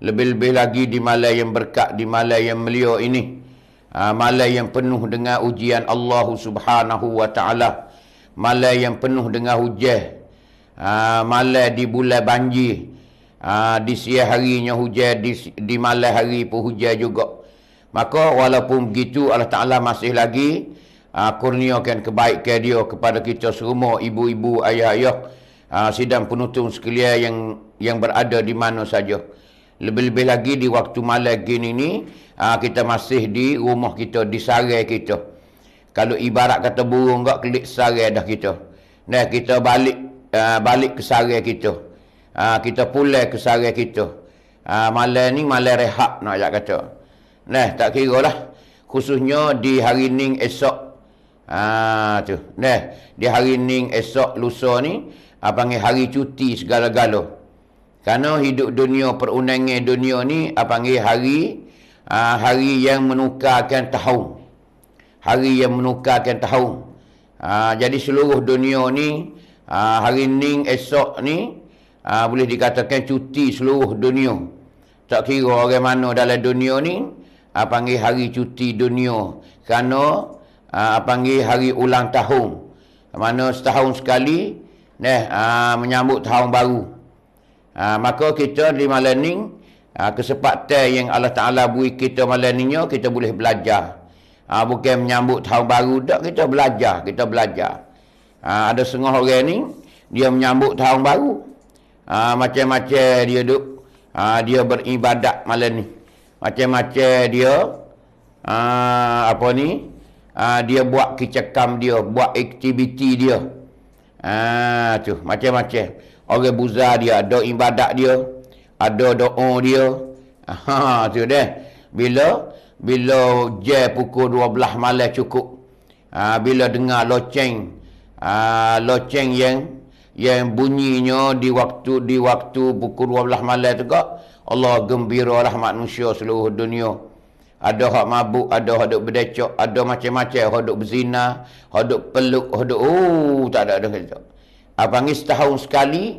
Lebih-lebih lagi di malam yang berkat, di malam yang melio ini. Ha, malam yang penuh dengan ujian Allah subhanahu wa ta'ala. Malam yang penuh dengan hujah. Ha, malam di bulan banjir. Ha, di siang harinya hujah, di, di malam hari pun hujah juga. Maka walaupun begitu Allah Ta'ala masih lagi aa, kurniakan kebaikan dia kepada kita semua ibu-ibu, ayah-ayah, sidang penutup sekalian yang yang berada di mana saja. Lebih-lebih lagi di waktu malam gini ni, aa, ha, kita masih di rumah kita, di sarai kita. Kalau ibarat kata burung tak, kelip sarai dah kita. Nah, kita balik aa, ha, balik ke sarai kita. Aa, ha, kita pulai ke sarai kita. Aa, malam ni malam rehat nak ajak kata. Nah, tak kira lah. Khususnya di hari ni esok. Aa, tu. Nah, di hari ni esok lusa ni, apa panggil hari cuti segala-galanya. Karena hidup dunia, perundangan dunia ni, apa panggil hari, ah, hari yang menukarkan tahun. Hari yang menukarkan tahun. Ah, jadi seluruh dunia ni, ah, hari ni, esok ni, boleh dikatakan cuti seluruh dunia. Tak kira orang mana dalam dunia ni, apa panggil hari cuti dunia. Karena, apa panggil hari ulang tahun. Mana setahun sekali, neh menyambut tahun baru. Ha, maka kita di malam ni ha, kesempatan yang Allah Ta'ala beri kita malam ni kita boleh belajar ha, bukan menyambut tahun baru tak kita belajar kita belajar ha, ada setengah orang ni dia menyambut tahun baru ha, macam-macam dia duk ha, dia beribadat malam ni macam-macam dia ha, apa ni ha, dia buat kecekam dia buat aktiviti dia ha, tu macam-macam orang buza dia ada ibadat dia ada doa dia ha tu deh bila bila je pukul 12 malam cukup ha, bila dengar loceng ha, loceng yang yang bunyinya di waktu di waktu pukul 12 malam tu Allah gembira rahmat manusia seluruh dunia ada hak mabuk, ada hak duk berdecok, ada macam-macam, hak duk berzina, hak duk peluk, hak duk, oh, tak ada, ada, ada. Apa panggil setahun sekali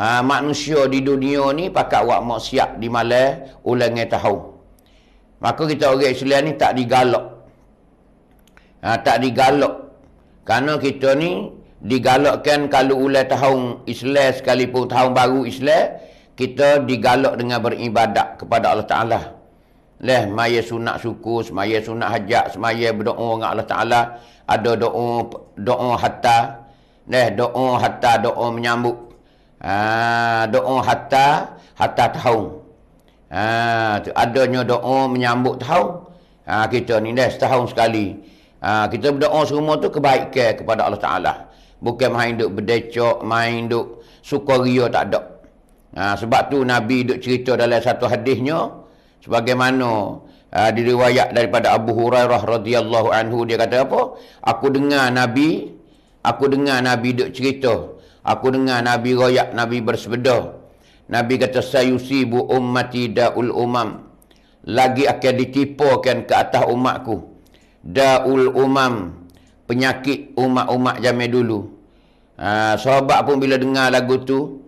ha, manusia di dunia ni pakat buat maksiat di malam ulangi tahun. Maka kita orang Islam ni tak digalak. Ha, tak digalak. Karena kita ni digalakkan kalau ulai tahun Islam sekalipun tahun baru Islam kita digalak dengan beribadat kepada Allah Ta'ala leh maya sunat suku semaya sunat hajat semaya berdoa dengan Allah Ta'ala ada doa doa hatta Neh doa hatta doa menyambut. Ha, doa hatta hatta tahu. Ha, tu adanya doa menyambut tahu. Ha, kita ni dah setahun sekali. Ha, kita berdoa semua tu kebaikan kepada Allah Ta'ala. Bukan main duk berdecok, main duk sukaria tak ada. Ha, sebab tu Nabi duk cerita dalam satu hadisnya. Sebagaimana ha, diriwayat daripada Abu Hurairah radhiyallahu anhu. Dia kata apa? Aku dengar Nabi... Aku dengar Nabi duk cerita. Aku dengar Nabi royak, Nabi bersepedah. Nabi kata, Sayusi bu ummati da'ul umam. Lagi akan ditipukan ke atas umatku. Da'ul umam. Penyakit umat-umat zaman dulu. Ha, sahabat pun bila dengar lagu tu.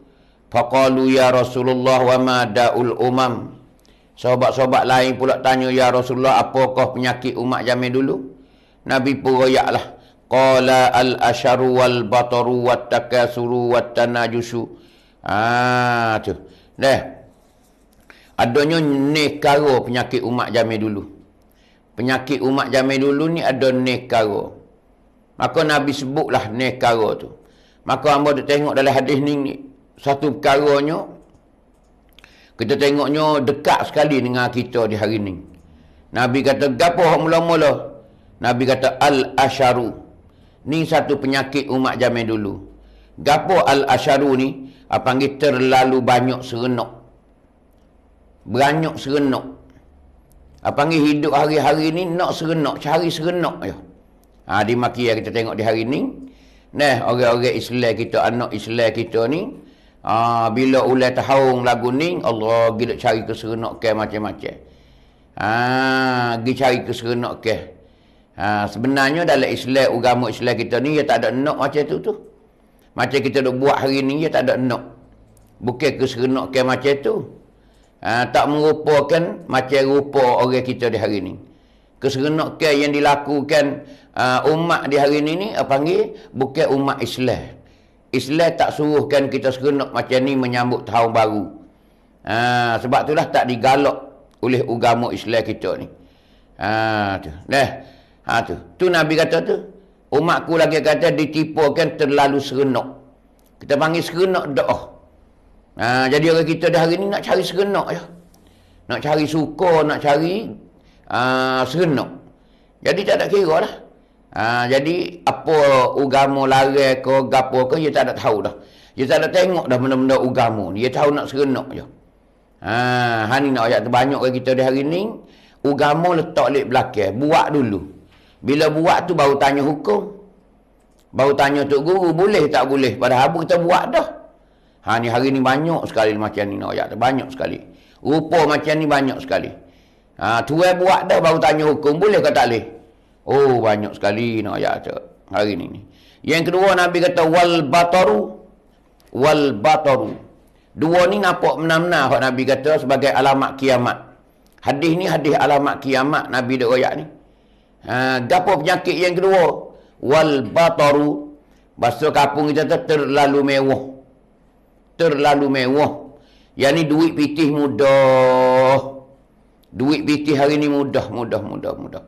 Faqalu ya Rasulullah wa ma da'ul umam. Sahabat-sahabat lain pula tanya, Ya Rasulullah, apakah penyakit umat zaman dulu? Nabi pun royaklah. lah. Qala al-asharu wal-bataru wat-takasuru wat-tanajusu. Ah ha, tu. Neh. Adanya ni karo penyakit umat jami dulu. Penyakit umat jami dulu ni ada ni karo. Maka Nabi sebutlah ni karo tu. Maka hamba tengok dalam hadis ni satu perkaranya kita tengoknya dekat sekali dengan kita di hari ni. Nabi kata gapo mula-mula? Nabi kata al-asharu Ni satu penyakit umat zaman dulu. Gapo al-asyaru ni apa panggil terlalu banyak serenok. Banyak serenok. Apa panggil hidup hari-hari ni nak serenok, cari serenok ya. Ha, di maki yang kita tengok di hari ni. Nah, orang-orang Islam kita, anak Islam kita ni. Ha, bila ulai tahun lagu ni, Allah gila cari keserenok ke macam-macam. Ha, gila cari keserenok ke. Ha, sebenarnya dalam Islam, agama Islam kita ni, dia tak ada nak macam tu tu. Macam kita dah buat hari ni, dia tak ada nak. Bukan keserenakan macam tu. Ha, tak merupakan macam rupa orang kita di hari ni. Keserenakan yang dilakukan uh, umat di hari ini ni, apa panggil? Bukan umat Islam. Islam tak suruhkan kita serenak macam ni menyambut tahun baru. Ha, sebab itulah tak digalak oleh agama Islam kita ni. Ha, tu. Dah. Eh. Ha, tu. tu Nabi kata tu. Umatku lagi kata ditipukan terlalu serenok. Kita panggil serenok doa. Ha, jadi orang kita dah hari ni nak cari serenok je. Nak cari suka, nak cari uh, serenok. Jadi tak ada kira lah. Ha, jadi apa ugamu lari ke gapo ke, dia ya tak ada tahu dah. Dia ya tak ada tengok dah benda-benda ugamu ni. Dia ya tahu nak serenok je. Ha, ha hari ni nak ayat terbanyak kita dah hari ni. Ugamu letak di belakang. Buat dulu. Bila buat tu baru tanya hukum. Baru tanya tu Guru, boleh tak boleh? Padahal apa kita buat dah. Ha, ni hari ni banyak sekali macam ni nak ayat. Banyak sekali. Rupa macam ni banyak sekali. Ha, tu yang buat dah baru tanya hukum, boleh ke tak boleh? Oh, banyak sekali nak ayat tu. Hari ni ni. Yang kedua Nabi kata, wal bataru. Wal bataru. Dua ni nampak menamna kalau Nabi kata sebagai alamat kiamat. Hadis ni hadis alamat kiamat Nabi dia ayat ni. Ha, apa penyakit yang kedua? Wal bataru. Bahasa kapung kita terlalu mewah. Terlalu mewah. Yang ni duit pitih mudah. Duit pitih hari ni mudah, mudah, mudah, mudah.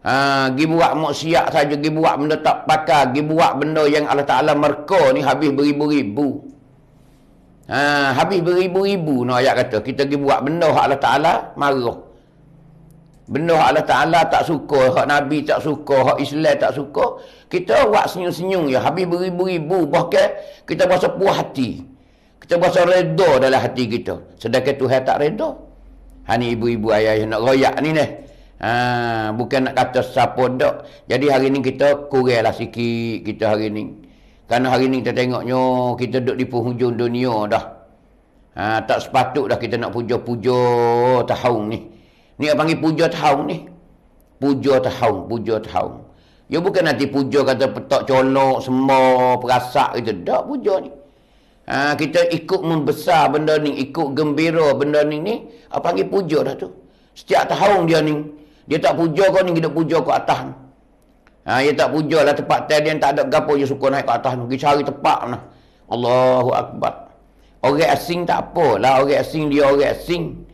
Ha, gi buat maksiat saja, gi buat benda tak pakar, gi buat benda yang Allah Taala merka ni habis beribu-ribu. Ha, habis beribu-ribu nak no, ayat kata kita pergi buat benda Allah Taala marah benuh Allah Ta'ala tak suka, hak Nabi tak suka, hak Islam tak suka, kita buat senyum-senyum ya, habis beribu-ibu, bahkan kita berasa puas hati. Kita berasa reda dalam hati kita. Sedangkan Tuhan tak reda. Hani ibu-ibu ayah yang nak royak ni ni. Ha, bukan nak kata siapa dok. Jadi hari ni kita lah sikit kita hari ni. Karena hari ni kita tengoknya kita duduk di penghujung dunia dah. Ha, tak sepatut dah kita nak puja-puja tahun ni. Ni yang panggil puja tahun ni. Puja tahun, puja tahun. Ya bukan nanti puja kata petak colok, semua, perasak itu Tak puja ni. Ha, kita ikut membesar benda ni, ikut gembira benda ni ni, apa panggil puja dah tu. Setiap tahun dia ni, dia tak puja kau ni, kita puja kau atas ni. Ha, dia tak puja lah tempat tadi yang tak ada gapo dia suka naik ke atas ni. Dia cari tempat lah. Allahu Akbar. Orang asing tak apa lah. Orang asing dia orang asing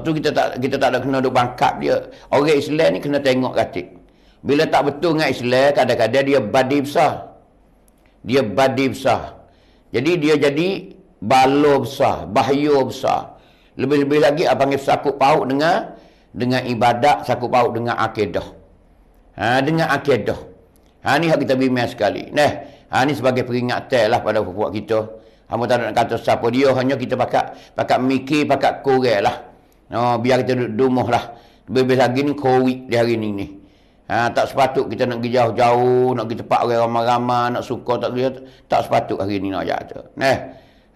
tu kita tak kita tak ada kena duk bangkap dia. Orang Islam ni kena tengok katik. Bila tak betul dengan Islam, kadang-kadang dia badi besar. Dia badi besar. Jadi dia jadi balo besar, bahaya besar. Lebih-lebih lagi apa panggil sakut paut dengan dengan ibadat, sakut paut dengan akidah. Ha, dengan akidah. Ha, ni yang kita bimbing sekali. Neh, ha, ni sebagai peringatan lah pada perempuan kita. Hamba tak nak kata siapa dia, hanya kita pakak pakak mikir, pakak kurek lah. Oh, biar kita duduk rumah lah. Lebih-lebih lagi ni COVID di hari ni ni. Ha, tak sepatut kita nak pergi jauh-jauh, nak pergi tempat orang ramai-ramai, nak suka, tak boleh. Tak sepatut hari ni nak ajak tu. Eh,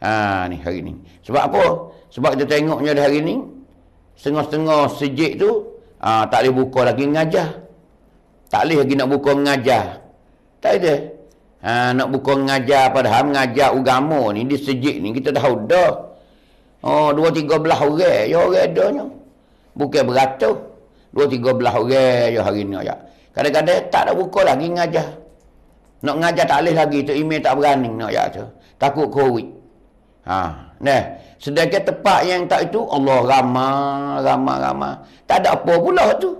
ha, ni hari ni. Sebab apa? Sebab kita tengoknya di hari ni, setengah-setengah sejik tu, ha, tak boleh buka lagi mengajar. Tak boleh lagi nak buka mengajar. Tak ada. Ha, nak buka mengajar, padahal mengajar agama ni, di sejik ni, kita tahu dah. Oh, dua tiga belah orang ya orang adanya. Bukan beratus. Dua tiga belah orang ya hari ni ya. Kadang-kadang tak ada buka lagi ngajar. Nak ngajar tak boleh lagi tu ime tak berani nak ya tu. Takut covid. Ha, neh. Sedangkan tempat yang tak itu Allah ramah, ramah, ramah. Tak ada apa pula tu.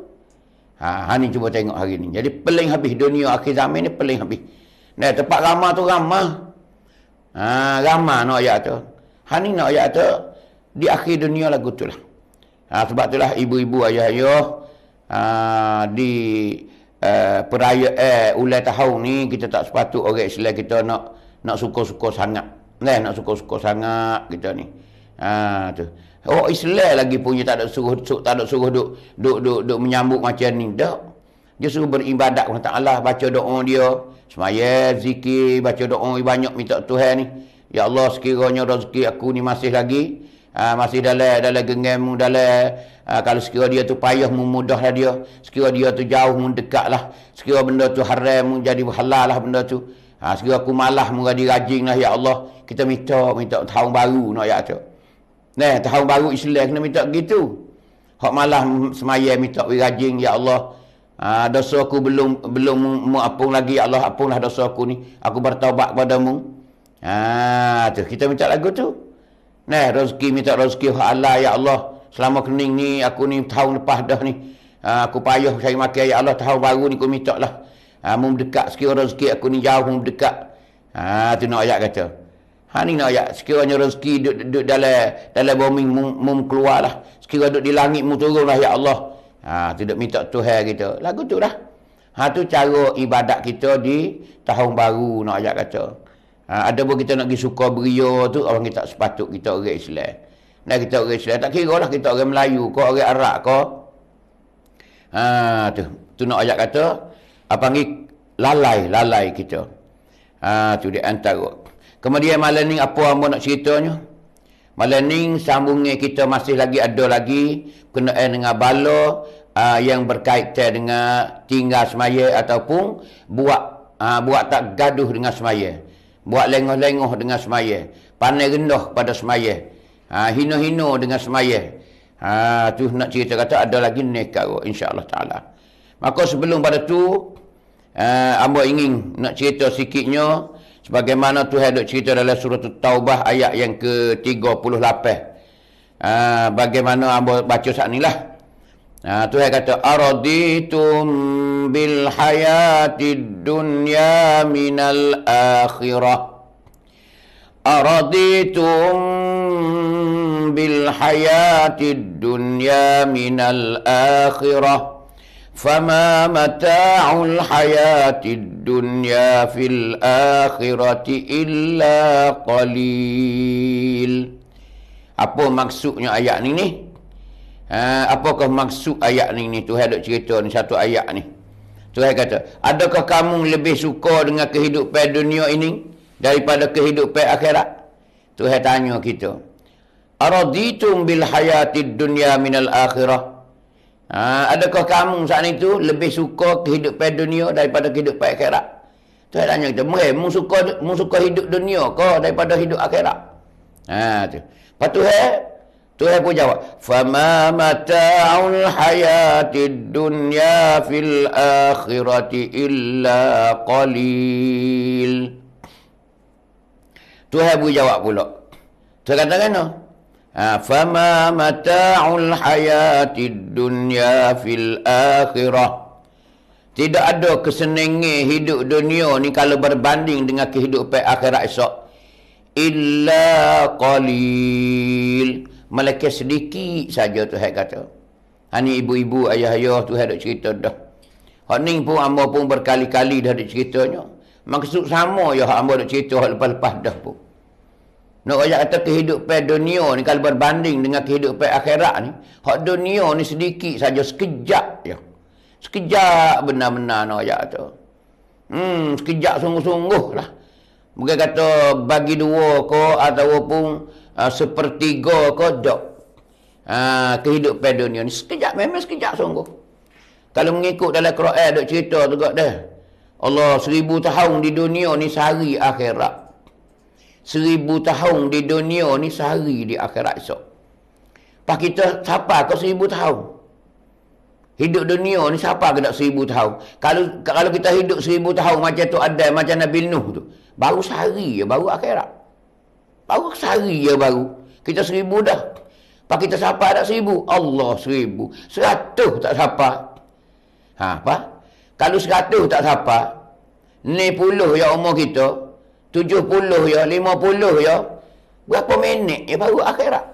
Ha, ha ni cuba tengok hari ni. Jadi peling habis dunia akhir zaman ni peling habis. Neh, tempat ramah tu ramah. Ha, ramah nak ya tu. Hani nak ayat tu di akhir dunia lagu tu lah. Ha, sebab tu lah ibu-ibu ayah-ayah ha, di uh, peraya eh, ulai tahun ni kita tak sepatut orang okay, Islam kita nak nak suka-suka sangat. Nah, eh, nak suka-suka sangat kita ni. Ha, tu. Oh Islam lagi punya tak ada suruh suruh tak ada suruh duk duk duk, duk menyambut macam ni dak. Dia suruh beribadat kepada Allah, baca doa dia, semaya, zikir, baca doa banyak minta Tuhan ni. Ya Allah sekiranya rezeki aku ni masih lagi uh, Masih dalam dalam genggammu dalam Uh, kalau sekiranya dia tu payah memudahlah dia sekiranya dia tu jauh mu lah, sekiranya benda tu haram jadi halal lah benda tu ha, sekiranya aku malah mu jadi lah ya Allah kita minta minta tahun baru nak ya tu nah tahun baru Islam kena minta gitu hak malah semaya minta we rajin ya Allah ha, dosa aku belum belum mu apung lagi ya Allah apunglah dosa aku ni aku bertaubat kepada mu Ha tu kita minta lagu tu. Nah rezeki minta rezeki ya Allah ya Allah. Selama kening ni aku ni tahun lepas dah ni. Ha, aku payah cari makan ya Allah tahun baru ni aku minta lah. Ha mum dekat sekiranya rezeki aku ni jauh mum dekat. Ha tu nak ayat kata. Ha ni nak ayat sekiranya rezeki duduk, duduk dalam dalam bombing mum, mum keluar lah. Sekiranya duduk di langit mum turun lah ya Allah. Ha tidak minta Tuhan kita. Lagu tu lah. Ha tu cara ibadat kita di tahun baru nak ayat kata. Ha, ada pun kita nak pergi suka beria tu, orang kita tak sepatut kita orang Islam. Nak kita orang Islam, tak kira lah kita orang Melayu kau orang Arab kau. Ha, tu, tu nak ajak kata, apa ni lalai, lalai kita. Ha, tu dia antara. Kemudian malam ni apa yang nak ceritanya? Malam ni sambungnya kita masih lagi ada lagi kena dengan bala uh, yang berkaitan dengan tinggal semaya ataupun buat uh, buat tak gaduh dengan semaya. Buat lengoh-lengoh dengan semaya. Pandai rendah pada semaya. Ha, Hino-hino dengan semaya. Ha, tu nak cerita kata ada lagi nekat InsyaAllah ta'ala. Maka sebelum pada tu. Uh, ha, Amba ingin nak cerita sikitnya. Sebagaimana tu hendak cerita dalam surah Taubah ayat yang ke-38. Uh, ha, bagaimana Amba baca saat ni lah. Nah, ha, Tuhan kata, Araditum bil hayati dunya minal akhirah. Araditum bil hayati dunya minal akhirah. Fama mata'ul hayati dunya fil akhirati illa qalil. Apa maksudnya ayat ni ni? Ha, apakah maksud ayat ni ni Tuhan nak cerita ni satu ayat ni Tuhan kata adakah kamu lebih suka dengan kehidupan dunia ini daripada kehidupan akhirat Tuhan tanya kita araditum bil hayati dunya minal akhirah ha, adakah kamu saat itu lebih suka kehidupan dunia daripada kehidupan akhirat Tuhan tanya kita mereka mu suka mu suka hidup dunia kau daripada hidup akhirat ha, tu. Lepas tu, Tuhan pun jawab, "Fama mata'ul hayat dunia fil akhirat illa qalil." Tuhan pun jawab pula. Tuhan kata kan? Ha, "Fama mata'ul hayat dunia fil akhirat. Tidak ada keseningan hidup dunia ni kalau berbanding dengan kehidupan akhirat esok. Illa qalil. Malaikat sedikit saja tu, Tuhan kata. Ini ha, ibu-ibu, ayah-ayah tu Tuhan dah cerita dah. Hari ini pun ambo pun berkali-kali dah ada ceritanya. Maksud sama ya ambo dah cerita lepas-lepas dah pun. Nak ayat kata kehidupan dunia ni kalau berbanding dengan kehidupan akhirat ni. Hak dunia ni sedikit saja sekejap ya. Sekejap benar-benar nak ayat tu. Hmm, sekejap sungguh-sungguh lah. Mungkin kata bagi dua ke ataupun Ah, seperti sepertiga kodok uh, kehidupan dunia ni. Sekejap, memang sekejap sungguh. Kalau mengikut dalam Quran, dok cerita tu kot dah. Allah, seribu tahun di dunia ni sehari akhirat. Seribu tahun di dunia ni sehari di akhirat esok. Pak kita siapa ke seribu tahun? Hidup dunia ni siapa ke nak seribu tahun? Kalau kalau kita hidup seribu tahun macam tu ada macam Nabi Nuh tu. Baru sehari je, baru akhirat. Baru sehari je baru. Kita seribu dah. Pak kita sampai tak seribu? Allah seribu. Seratus tak sampai. Ha, apa? Kalau seratus tak sampai, ni puluh ya umur kita, tujuh puluh ya, lima puluh ya, berapa minit ya baru akhirat?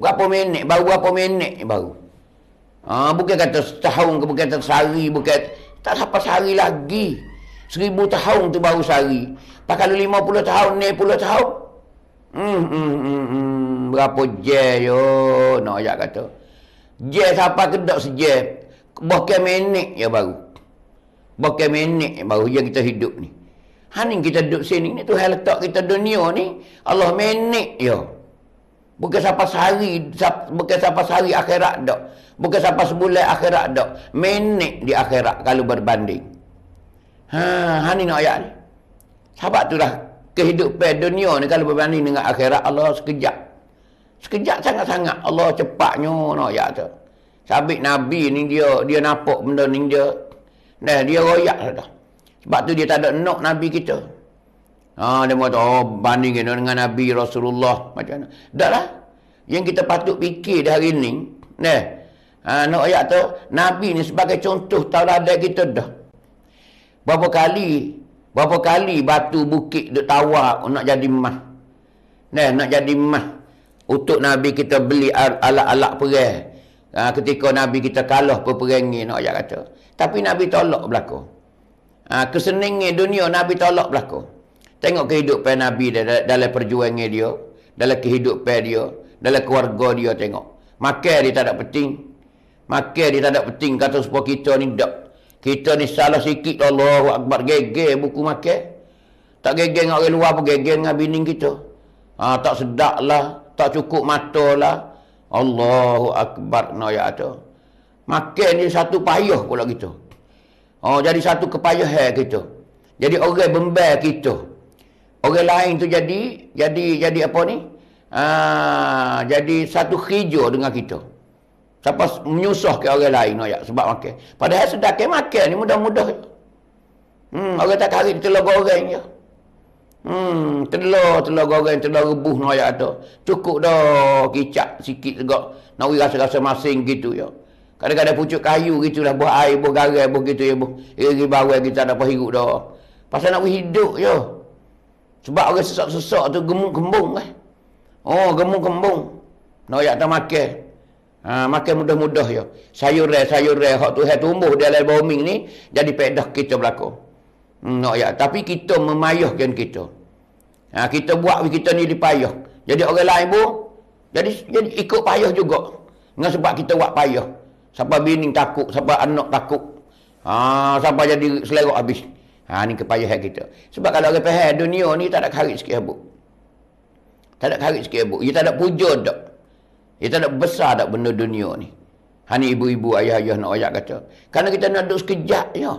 Berapa minit? Baru berapa minit ya baru? Ha, bukan kata setahun ke, bukan kata sehari, bukan tak sampai sehari lagi. Seribu tahun tu baru sehari. Pak kalau lima puluh tahun, ni puluh tahun, Hmm, hmm, hmm, hmm. Berapa je yo? Nak ajak kata. Je siapa ke tak seje? Bokeh menik ya baru. Bokeh menik ya baru yang kita hidup ni. Hanin kita duduk sini ni tu letak kita dunia ni. Allah menik ya. Bukan siapa sehari, bukan siapa sehari akhirat dak. Bukan siapa sebulan akhirat dak. Menik di akhirat kalau berbanding. Ha, hanin nak ayat ni. Sahabat tu dah kehidupan dunia ni kalau berbanding dengan akhirat Allah sekejap sekejap sangat-sangat Allah cepatnya no ya tu sabik nabi ni dia dia nampak benda ni dia dah dia royak dah sebab tu dia tak ada nok nabi kita ha dia mahu tahu oh, banding dengan nabi Rasulullah macam mana dah lah yang kita patut fikir dah hari ni dah ha nok ayat tu nabi ni sebagai contoh tauladan kita dah berapa kali Berapa kali batu bukit duk tawar nak jadi emas. Nah, nak jadi emas. Untuk Nabi kita beli alat-alat perang. Ha, ketika Nabi kita kalah peperangi nak ajak kata. Tapi Nabi tolak berlaku. Ha, keseningi dunia Nabi tolak berlaku. Tengok kehidupan Nabi dalam perjuangan dia. Dalam kehidupan dia. Dalam keluarga dia tengok. Makan dia tak ada penting. Makan dia tak ada penting. Kata supaya kita ni tak. Kita ni salah sikit Allah, Akbar gege buku makan. Tak gege dengan orang luar pun gege dengan bini kita. Ha, tak sedak lah. Tak cukup mata lah. Allahu Akbar no ya tu. Makan ni satu payah pula kita. Oh, jadi satu kepayahan kita. Jadi orang bembel kita. Orang lain tu jadi jadi jadi apa ni? Ha, jadi satu hijau dengan kita. Siapa menyusah ke orang lain ayat sebab makan. Padahal sedar ke makan ni mudah-mudah. Hmm, orang tak cari telur goreng je. Hmm, telur, telur goreng, telur rebuh ni ayat tu. Cukup dah kicap sikit juga. Nak rasa-rasa masing gitu ya. Kadang-kadang pucuk kayu gitu lah. Buah air, buah garam, buah gitu ya. Iri-iri bawah kita tak dapat hirup dah. Pasal nak hidup je. Ya. Sebab orang sesak-sesak tu gemuk kembung eh. Lah. Oh, gemuk kembung. Nak ayat tak makan. Ha, makan mudah-mudah ya. Sayur-sayur-sayur hak Tuhan tumbuh di alam bumi ni jadi pedah kita berlaku. Hmm, no, ya. Tapi kita memayuhkan kita. Ha, kita buat kita ni dipayuh. Jadi orang lain pun jadi, jadi ikut payuh juga. Dengan sebab kita buat payuh. Sampai bini takut, sampai anak takut. Ha, sampai jadi selerok habis. Ha, ni kepayuhan kita. Sebab kalau orang faham dunia ni tak ada karit sikit habuk. Tak ada karit sikit habuk. Dia tak ada puja tak. Dia tak besar tak benda dunia ni. Hani ibu-ibu, ayah-ayah nak ayah kata. Karena kita nak duduk sekejap je. Ya.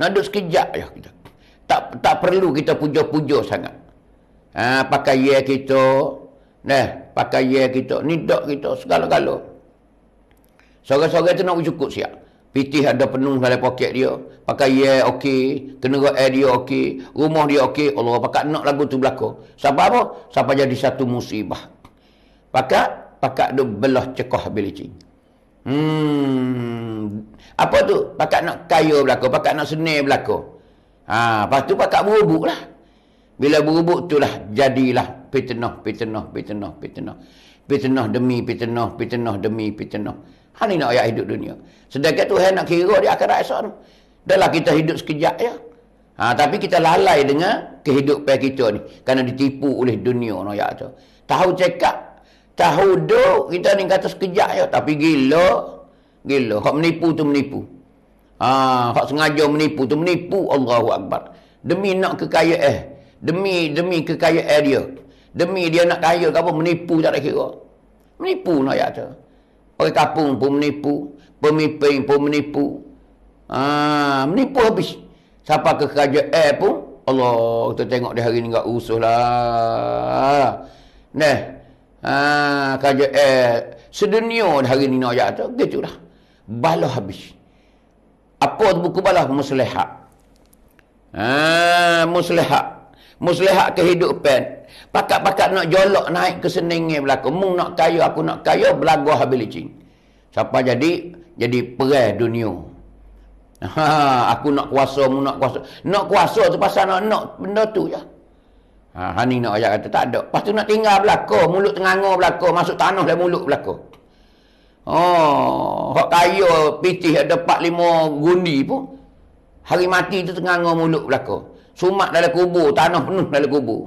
Nak duduk sekejap je ya, kita. Tak tak perlu kita puja-puja sangat. Ha, pakai ye kita. Nah, pakai ye kita. ni dok kita. Segala-gala. Sore-sore tu nak cukup siap. Pitih ada penuh dalam poket dia. Pakai ye okey. Tenaga air dia okey. Rumah dia okey. Allah pakai nak lagu tu belakang. Sebab apa? Sampai jadi satu musibah. Pakak, pakak duk belah cekoh bilicing. Hmm. Apa tu? Pakak nak kaya belako, pakak nak seni belako. Ha, lepas tu pakak berubuk lah. Bila berubuk tu lah, jadilah pitenoh, pitenoh, pitenoh, pitenoh. Pitenoh demi pitenoh, pitenoh demi pitenoh. Ha ni nak ayat hidup dunia. Sedangkan tu nak kira dia akan rasa tu. Dahlah kita hidup sekejap ya. Ha, tapi kita lalai dengan kehidupan kita ni. Kerana ditipu oleh dunia ni no, ayat tu. Tahu cekap Tahu do kita ni kata sekejap ya tapi gila. Gila. kau menipu tu menipu. Ha, kau sengaja menipu tu menipu. Allahu akbar. Demi nak kekayaan eh. Demi demi kekayaan eh dia. Demi dia nak kaya ke apa menipu tak ada kira. Menipu nak ya tu. Pakai kapung pun menipu, pemimpin pun menipu. Ha, menipu habis. Siapa ke kerajaan eh pun Allah kita tengok dia hari ni enggak lah, Nah, Ha, kaya, eh, sedunia hari ni nak tu, Gitu lah. Balah habis. Apa tu buku balah? Muslihat. Ha, muslihat. Muslihat kehidupan. Pakat-pakat nak jolok naik ke seningnya berlaku. Mung nak kaya, aku nak kaya, berlaku habis licin. Sampai jadi, jadi perih dunia. Ha, aku nak kuasa, mu nak kuasa. Nak kuasa tu pasal nak, nak benda tu je. Ya. Ha, Hani nak ayat kata, tak ada. Lepas tu nak tinggal belakang, mulut tengah ngor belakang, masuk tanah dan lah mulut belakang. Oh, hak kaya pitih ada empat lima gundi pun, hari mati tu tengah ngor mulut belakang. Sumat dalam kubur, tanah penuh dalam kubur.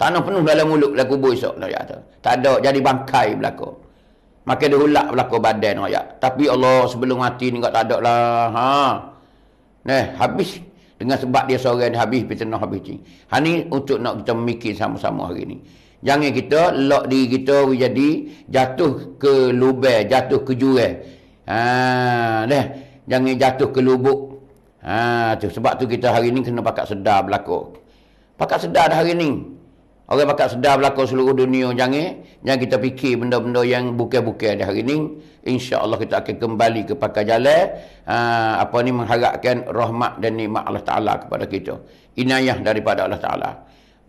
Tanah penuh dalam mulut dalam kubur esok, nak ayat kata. Tak ada, jadi bangkai belakang. Makin dia hulak belakang badan, nak ayat. Tapi Allah sebelum mati ni, tak ada lah. Ha. Nih, Habis. Dengan sebab dia seorang dia habis pitnah habis ni. Ha ni untuk nak kita mikir sama-sama hari ni. Jangan kita lock diri kita jadi jatuh ke lubang, jatuh ke jurang. Ha deh, Jangan jatuh ke lubuk. Ha tu sebab tu kita hari ni kena pakat sedar berlaku. Pakat sedar dah hari ni. Orang pakat sedar berlaku seluruh dunia jangan yang kita fikir benda-benda yang bukan-bukan ada hari ini. insya-Allah kita akan kembali ke pakai jalan ha, apa ni mengharapkan rahmat dan nikmat Allah Taala kepada kita inayah daripada Allah Taala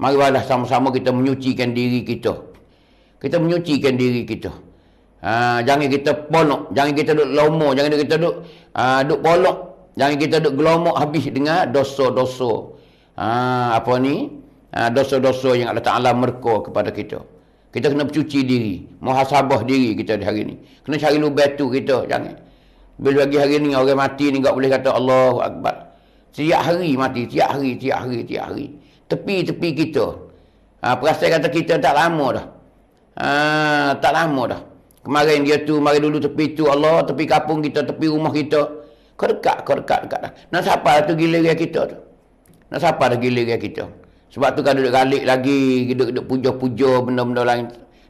mari lah sama-sama kita menyucikan diri kita kita menyucikan diri kita ha, jangan kita polok, jangan kita duk lomo jangan kita duk ha, ah, duk polok jangan kita duk gelomok habis dengan doso-doso. ha, apa ni Ah, dosa-dosa yang Allah Ta'ala merka kepada kita. Kita kena bercuci diri. Muhasabah diri kita di hari ini. Kena cari lubat tu kita. Jangan. Bila lagi hari ini orang mati ni tak boleh kata Allah Akbar. Setiap hari mati. Setiap hari, setiap hari, setiap hari. Tepi-tepi kita. Ha, ah, perasaan kata kita tak lama dah. Ha, tak lama dah. Kemarin dia tu, kemarin dulu tepi tu Allah. Tepi kapung kita, tepi rumah kita. Kau dekat, kau dekat, dekat dah. Nak siapa tu gila-gila kita tu? Nak siapa dah gila-gila kita? Sebab tu kan duduk galik lagi, duduk-duduk puja-puja benda-benda lain.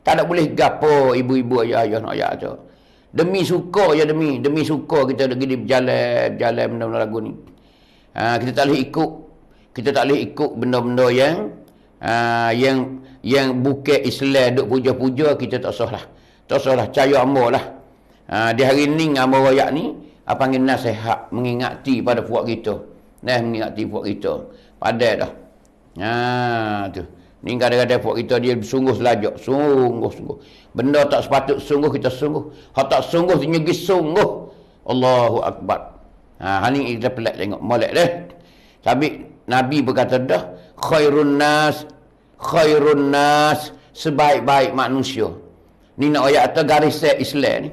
Tak nak boleh gapo ibu-ibu ayah-ayah nak ayah tu. Demi suka ya demi, demi suka kita nak pergi berjalan, berjalan benda-benda lagu ni. Ha, kita tak boleh ikut, kita tak boleh ikut benda-benda yang ha, yang yang buka Islam duk puja-puja kita tak usah lah. Tak usah lah, cahaya amur lah. Ha, di hari ni amur rakyat ni, apa panggil nasihat mengingati pada puak kita. Nah, mengingati puak kita. Padahal dah. Ha tu. Ni kadang-kadang pok kita dia sungguh selajak, sungguh-sungguh. Benda tak sepatut sungguh kita sungguh. Hak tak sungguh dia nyegi sungguh. Allahu akbar. Ha hal ini kita pelak tengok molek deh. Tapi Nabi berkata dah khairun nas khairun nas sebaik-baik manusia. Ni nak ayat atau garis set Islam ni.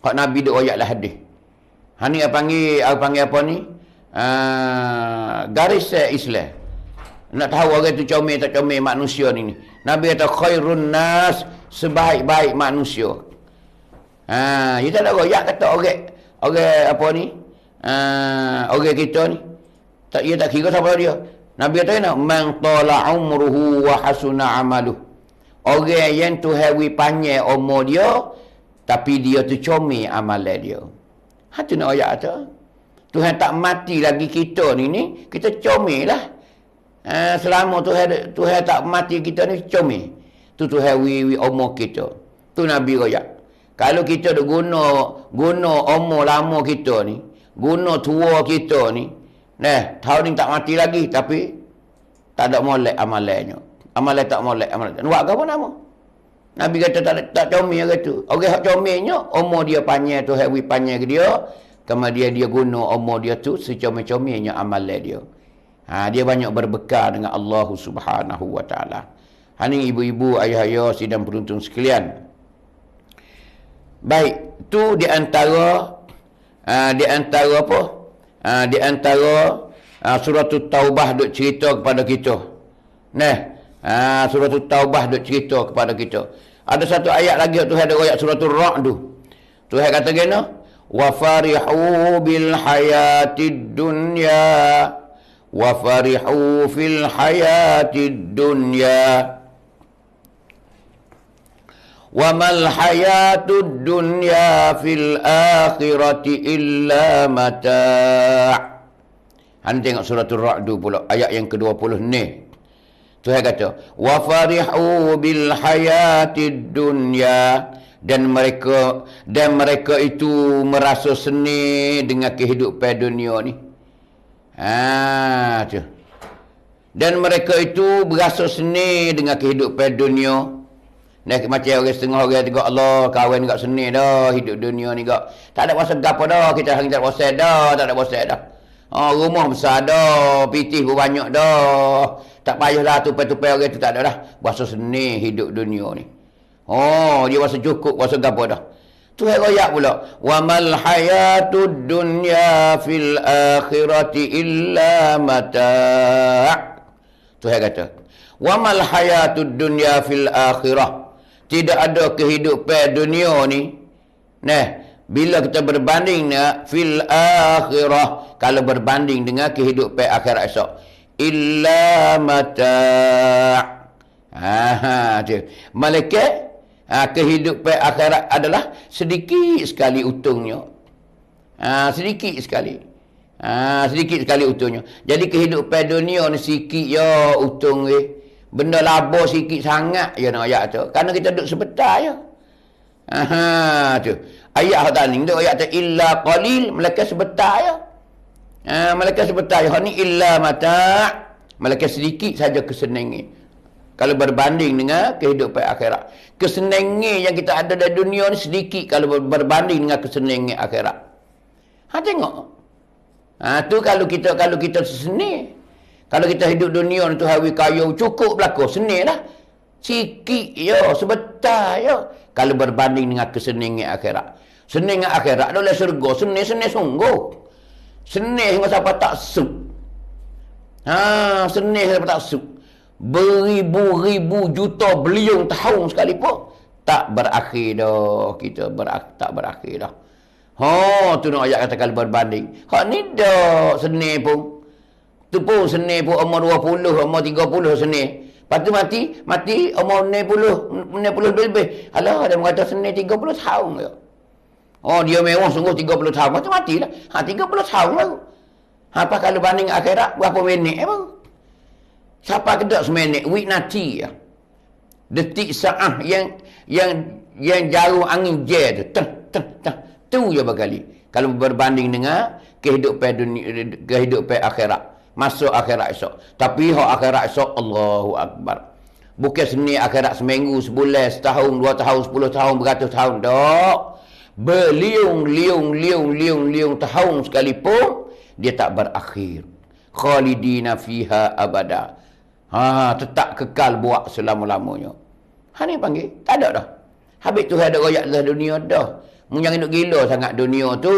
Kak Nabi dia ayat lah hadis. Hani apa panggil, apa panggil apa ni? Uh, garis set Islam. Nak tahu orang tu comel tak comel manusia ni. Nabi kata khairun nas sebaik-baik manusia. Ha, dia tak ada royak kata orang orang apa ni? Ha, orang kita ni. Tak dia tak kira siapa dia. Nabi kata kena man tala umruhu wa hasuna amalu. Orang yang tu hawi panjang umur dia tapi dia tu comel amalan dia. Hati nak ayat tu. Tuhan tak mati lagi kita ni ni, kita comel lah. Eh, selama Tuhan Tuhan tak mati kita ni cumi. Tu Tuhan wi wi umur kita. Tu Nabi raya. Kalau kita dah guna guna umur lama kita ni, guna tua kita ni, Neh tahun ni tak mati lagi tapi tak ada molek amalannya. Amalan tak molek amalan. Nak buat apa nama? Nabi kata tak tak cumi ya gitu. Okey hak cuminya umur dia panjang tu hewi panjang dia. Kemudian dia guna umur dia tu secumi-cuminya amalan dia. Amal dia. Ha, dia banyak berbekal dengan Allah Subhanahu Wa Taala. Hani ibu-ibu, ayah-ayah, sidang beruntun sekalian. Baik, tu di antara uh, di antara apa? Uh, di antara uh, ha, surah tu Taubah duk cerita kepada kita. Neh, uh, surah tu Taubah duk cerita kepada kita. Ada satu ayat lagi Tuhan ada ayat surah tu Ra' tu. Tuhan kata gini, "Wa farihu bil hayatid dunya." وفرحوا في الحياة الدنيا وما الحياة الدنيا في الآخرة إلا متاع Han tengok surat Ar-Ra'd pula ayat yang ke-20 ni. Tuhan kata, "Wa farihu bil hayati dunya" dan mereka dan mereka itu merasa seni dengan kehidupan dunia ni. Ah, tu. Dan mereka itu berasa seni dengan kehidupan dunia. Nak macam orang setengah orang tengok Allah kawin tak seni dah hidup dunia ni gak. Tak ada rasa gapo dah kita hang tak ada rasa dah, tak ada rasa dah. Ha, oh, rumah besar dah, pitih pun banyak dah. Tak payahlah tupai-tupai orang tu tak ada dah. Rasa seni hidup dunia ni. Oh, dia rasa cukup, rasa gapo dah. Tuhai royak pula. Wa mal hayatud dunya fil akhirati illa mata'. Tuhai kata. Wa mal hayatud dunya fil akhirah. Tidak ada kehidupan dunia ni. Nah, bila kita berbanding dengan fil akhirah. Kalau berbanding dengan kehidupan akhirat esok. Illa mata'. Ha, ha, Malaikat Ha, kehidupan akhirat adalah sedikit sekali utungnya, Ha, sedikit sekali. Ha, sedikit sekali utungnya. Jadi kehidupan dunia ni sikit ya untung eh. Benda labo sikit sangat ya nak ayat tu. Karena kita duduk sebentar ya. Ha, tu. Ayat hak tanding tu ayat tu illa qalil melaka sebentar ya. Ha, melaka sebentar ya. Ha, illa mata melaka sedikit saja keseningan. Eh kalau berbanding dengan kehidupan akhirat. Kesenangan yang kita ada di dunia ni sedikit kalau berbanding dengan kesenangan akhirat. Ha tengok. Ha tu kalau kita kalau kita seni. Kalau kita hidup dunia ni tu we kaya cukup berlaku senilah. Sikit yo sebentar yo kalau berbanding dengan kesenangan akhirat. Seneng akhirat adalah syurga. Seni seni sungguh. Seni dengan siapa tak sup. Ha, seneng siapa tak sup beribu-ribu juta beliung tahun sekali sekalipun tak berakhir dah kita berakhir, tak berakhir dah ha tu nak ayat kata kalau berbanding ha ni dah seni pun tu pun seni pun umur 20 umur 30 seni lepas tu mati mati umur 90 90 lebih-lebih alah dia mengatakan seni 30 tahun ya Oh dia mewah sungguh 30 tahun. Mati matilah. Ha 30 tahun lah. Ha apa kalau banding akhirat berapa minit eh, baru? Siapa kena semenit wit nanti ya. Detik saat yang yang yang jarum angin je tu. Teng, teng, teng. Tu je berkali. Kalau berbanding dengan kehidupan dunia, kehidupan akhirat. Masuk akhirat esok. Tapi hak akhirat esok, Allahu Akbar. Bukan seni akhirat seminggu, sebulan, setahun, dua tahun, sepuluh tahun, beratus tahun. Tak. berliung liung, liung, liung, liung tahun sekalipun, dia tak berakhir. Khalidina fiha abadah. Ha, tetap kekal buat selama-lamanya. Ha ni panggil. Tak ada dah. Habis tu ada royak dalam dunia dah. Mu jangan nak gila sangat dunia tu.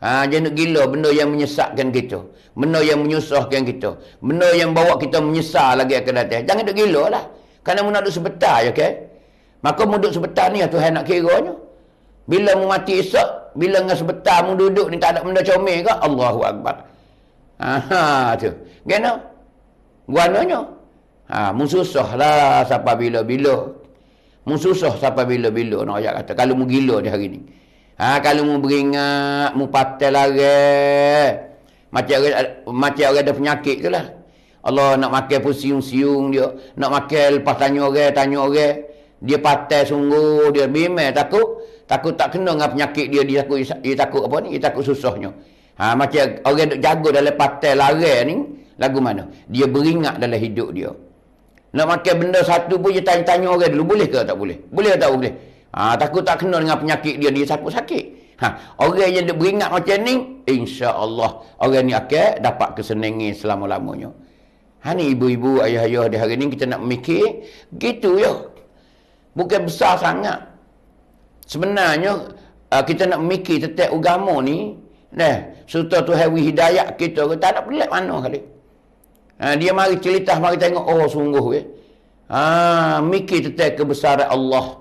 Ha, jangan nak gila benda yang menyesatkan kita. Benda yang menyusahkan kita. Benda yang bawa kita menyesal lagi akan datang. Jangan nak gila lah. Kerana mu nak duduk sebentar je, okay? Maka mu duduk sebentar ni, Tuhan nak kiranya. Bila mu mati esok, bila dengan sebentar mu duduk ni tak ada benda comel ke? Allahu Akbar. Ha, tu. Kenapa? Guananya. Ha, mususah lah siapa bila-bila. Mususah siapa bila-bila. Nak ajak kata. Kalau mu gila dia hari ni. Ha, kalau mu beringat, mu patah lagi. Macam orang ada penyakit tu lah. Allah nak makan pun siung-siung dia. Nak makan lepas tanya orang, tanya orang. Dia patah sungguh, dia bimbang takut. Takut tak kena dengan penyakit dia, dia takut, dia takut apa ni, dia takut susahnya. Ha, macam orang duk jaga dalam patah larang ni, Lagu mana? Dia beringat dalam hidup dia. Nak makan benda satu pun dia tanya-tanya orang dulu. Boleh ke tak boleh? Boleh ke tak boleh? Ha, takut tak kena dengan penyakit dia. Dia sakit sakit. Ha, orang yang dia beringat macam ni. Insya Allah. Orang ni akan dapat kesenangan selama-lamanya. Ha, ni ibu-ibu, ayah-ayah di hari ni kita nak mikir. Gitu ya. Bukan besar sangat. Sebenarnya uh, kita nak mikir tetap agama ni. Nah, serta Tuhan hidayah kita ke tak ada pelik mana kali. Ha, dia mari cerita, mari tengok. Oh, sungguh. Eh. Ha, mikir tetap kebesaran Allah.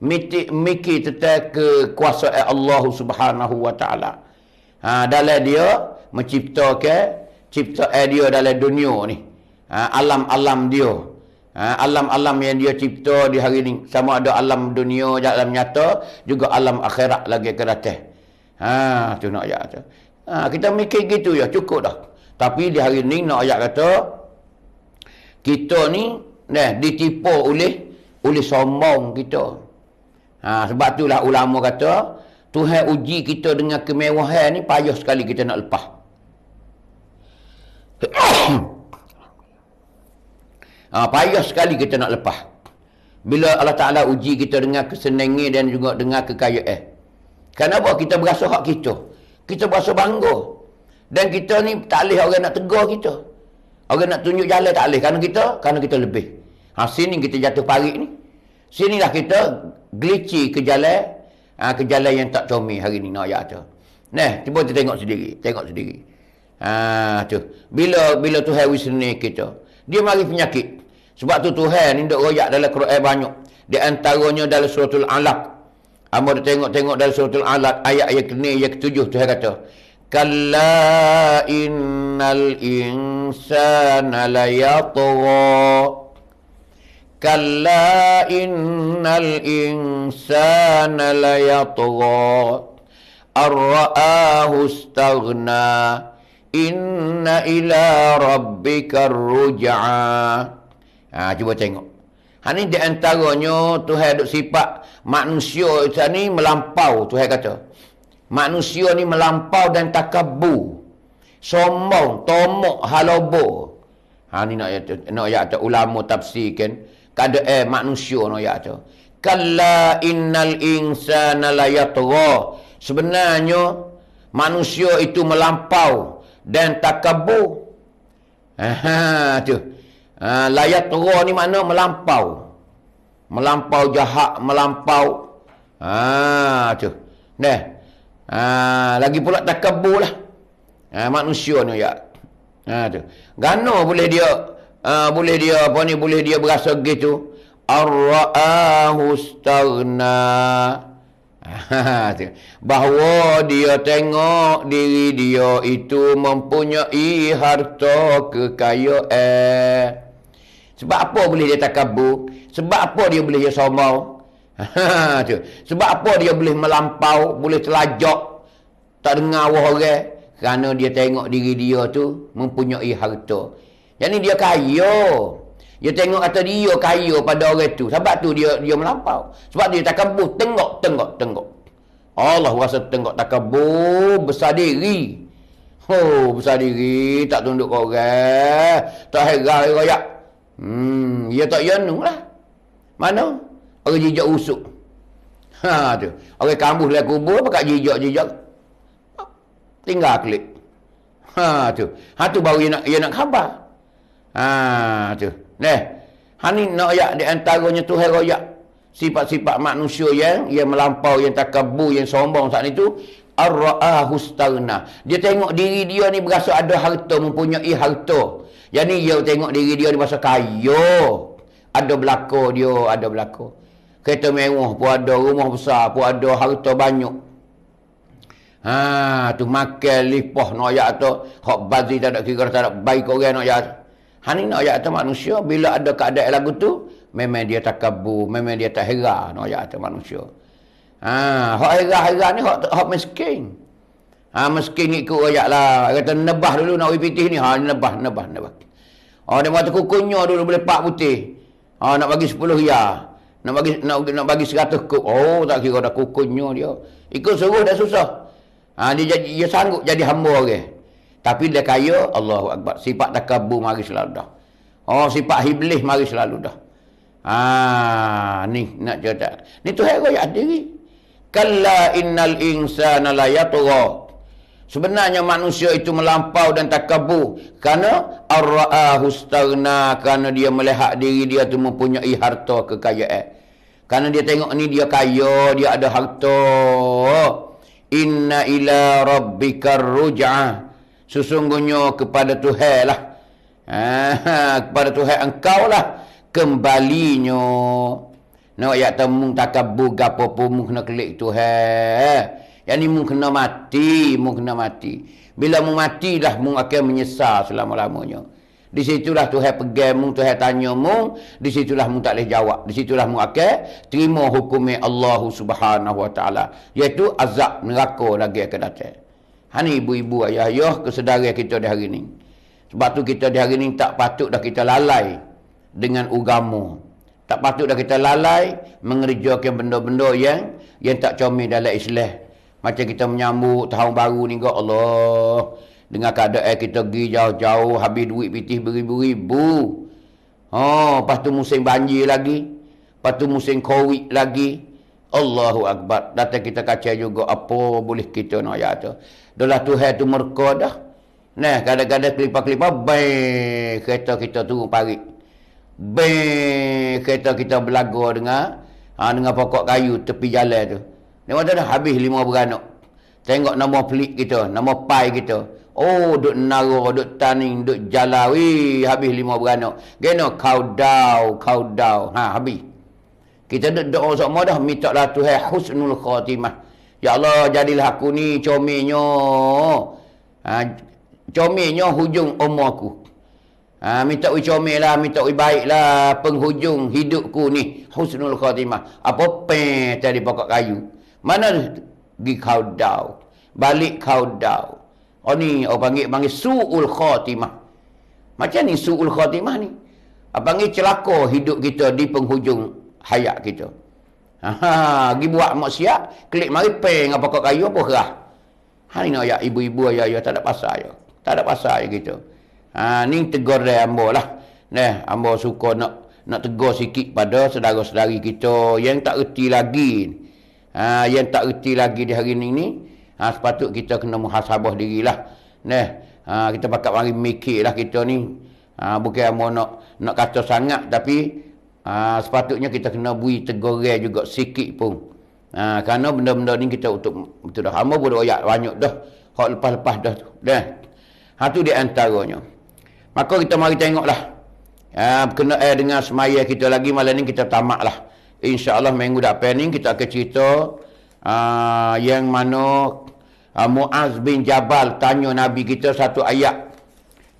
Mikir, mikir tetap kekuasaan Allah subhanahu wa ta'ala. Ha, dalam dia, menciptakan cipta dia dalam dunia ni. Ha, alam-alam dia. Ha, alam-alam yang dia cipta di hari ni. Sama ada alam dunia, alam nyata, juga alam akhirat lagi ke datang. Ha, tu nak jatuh. Ya, ha, kita mikir gitu ya, cukup dah. Tapi di hari ni nak ayat kata kita ni dah ditipu oleh oleh sombong kita. Ha, sebab itulah ulama kata Tuhan uji kita dengan kemewahan ni payah sekali kita nak lepas. ha, payah sekali kita nak lepas. Bila Allah Ta'ala uji kita dengan kesenangan dan juga dengan kekayaan. Kenapa kita berasa hak kita? Kita berasa bangga. Dan kita ni tak boleh orang nak tegur kita. Orang nak tunjuk jalan tak boleh. Kerana kita, kerana kita lebih. Ha, sini kita jatuh parik ni. Sinilah kita glitchi ke jalan. Ha, ke jalan yang tak comel hari ni nak ayat tu. Nah, cuba kita tengok sendiri. Tengok sendiri. Ha, tu. Bila bila Tuhan wisni kita. Dia mari penyakit. Sebab tu Tuhan ni duk royak dalam Quran banyak. Di antaranya dalam suratul Al-Alaq. Amor tengok-tengok dalam suratul Al-Alaq ayat yang ke-7 yang ke-7 Tuhan kata. كلا إن الإنسان ليطغى كلا إن الإنسان ليطغى أن رآه استغنى إن إلى ربك الرجعى Ha, cuba tengok. Ha, ni di tu. Tuhan duk sifat manusia ni melampau Tuhan kata. Manusia ni melampau dan takabu. Sombong, tomok, halobo. Ha ni nak ayat nak ayat tu ulama tafsirkan. Kada eh manusia nak ayat tu. Kalla innal insana layatgha. Sebenarnya manusia itu melampau dan takabu. Ha tu. Ha layatgha ni makna melampau. Melampau jahat, melampau. Ha tu. Neh. Ha, lagi pula takabur lah. Ha, manusia ni ya. Ha, tu. Gana boleh dia, ha, boleh dia apa ni, boleh dia berasa gitu. Ar-ra'ahu stagna. Ha, Bahawa dia tengok diri dia itu mempunyai harta kekayaan. Sebab apa boleh dia takabur? Sebab apa dia boleh dia somau? Ha, tu. Sebab apa dia boleh melampau, boleh telajak, tak dengar wah orang? Kerana dia tengok diri dia tu mempunyai harta. Yang ni dia kaya. Dia tengok kata dia kaya pada orang tu. Sebab tu dia dia melampau. Sebab dia tak takabur, tengok, tengok, tengok. Allah rasa tengok takabur, besar diri. Oh, besar diri, tak tunduk ke orang. Tak hera, hera, ya. Hmm, dia ya tak yanung lah. Mana? Orang jijak usuk. Ha tu. Orang kambuh dalam kubur apa kat jijak-jijak. Tinggal klik. Ha tu. Ha tu baru dia nak dia nak khabar. Ha tu. Neh. Ha ni nak ayat di antaranya tu heroyak. Sifat-sifat manusia yang yang melampau yang takabur yang sombong saat itu ar-ra'ahu starna. Dia tengok diri dia ni berasa ada harta mempunyai harta. Yang ni dia tengok diri dia ni berasa kaya. Ada belako dia, ada belako. Kereta mewah pun ada, rumah besar pun ada, harta banyak. Ha, tu makan lipah nak ayat tu. Hak bazi tak ada kira, tak ada baik orang nak ayat Ha ni nak ayat tu manusia, bila ada keadaan lagu tu, memang dia tak kabur, memang dia tak hera nak ayat tu manusia. Ha, hak hera-hera ni hak, hak miskin. Ha, miskin ikut ayat lah. Kata nebah dulu nak pipitih ni. Ha, nebah, nebah, nebah. Oh, dia kata kukunya dulu boleh pak putih. Ha, nak bagi sepuluh riyah. Nak bagi nak, nak bagi 100 kup. Oh, tak kira dah kukunnya dia. Ikut suruh dah susah. Ha, dia, jadi, dia sanggup jadi hamba orang. Okay. Tapi dia kaya, Allahu Akbar. Sifat takabu mari selalu dah. Oh, sifat iblis mari selalu dah. Ha, ni nak cerita. Ni tu hero yang diri. Kalla innal insana layatura. Sebenarnya manusia itu melampau dan takabur kerana arraahu stagna kerana dia melihat diri dia tu mempunyai harta kekayaan. Kerana dia tengok ni dia kaya, dia ada harta. Inna ila rabbikar ruj'a. Sesungguhnya kepada Tuhan lah. Ha, kepada Tuhan engkau lah kembalinya. Nak no, ya temung takabur gapo pun kena klik Tuhan. Yang ni mu kena mati, mu kena mati. Bila mu mati dah mu akan menyesal selama-lamanya. Di situlah Tuhan pegang mung Tuhan tanya mung, di situlah mu tak boleh jawab. Di situlah mu akan terima hukum Allah Subhanahu Wa Taala, iaitu azab neraka lagi akan datang. Hani ibu-ibu ayah-ayah kesedari kita di hari ini. Sebab tu kita di hari ini tak patut dah kita lalai dengan ugamu. Tak patut dah kita lalai mengerjakan benda-benda yang yang tak comel dalam Islam. Macam kita menyambut tahun baru ni kak Allah. Dengan keadaan kita pergi jauh-jauh habis duit pitih beribu-ribu. Ha, oh, lepas tu musim banjir lagi. Lepas tu musim covid lagi. Allahu Akbar. Datang kita kacau juga apa boleh kita nak ya tu. Dalam tu hai tu merka dah. Nah, kadang-kadang kelipa-kelipa, bang, kereta kita turun parit. Bang, kereta kita berlagak dengan ha, dengan pokok kayu tepi jalan tu. Dia kata dah habis lima beranak. Tengok nama pelik kita, nama pai kita. Oh, duk naruh, duk taning, duk jala. Wih, habis lima beranak. Gena, kau dau, kau dau. Ha, habis. Kita duk doa semua dah, minta lah Tuhan husnul khatimah. Ya Allah, jadilah aku ni comenya. Ha, comenya hujung umurku. Ha, minta ui comel lah, minta ui baik lah penghujung hidupku ni. Husnul khatimah. Apa peh tadi pokok kayu. Mana di kau daw, Balik kau daw. Oh ni orang oh, panggil panggil suul khatimah. Macam ni suul khatimah ni. Apa panggil celaka hidup kita di penghujung hayat kita. Ha, pergi buat maksiat, klik mari peng apa kau kayu apa kerah. Ha ni nak ayat ibu-ibu ayah ayah tak ada pasal ayah. Tak ada pasal ayah kita. Ha ni tegur dia ambo lah. Neh, ambo suka nak nak tegur sikit pada saudara-saudari kita yang tak reti lagi. Ni ha, yang tak reti lagi di hari ini, ha, sepatut kita kena muhasabah dirilah. Nah, ha, kita pakat mari mikirlah kita ni. Ha, bukan amo nak nak kata sangat tapi ha, sepatutnya kita kena bui tegurai juga sikit pun. Ha, kerana benda-benda ni kita untuk betul dah hamba boleh royak banyak dah. Hak lepas-lepas dah tu. Nah. Ha tu di antaranya. Maka kita mari tengoklah. Ha, kena eh, dengan semaya kita lagi malam ni kita tamak lah. InsyaAllah minggu depan ni kita akan cerita uh, yang mana uh, Muaz bin Jabal tanya Nabi kita satu ayat.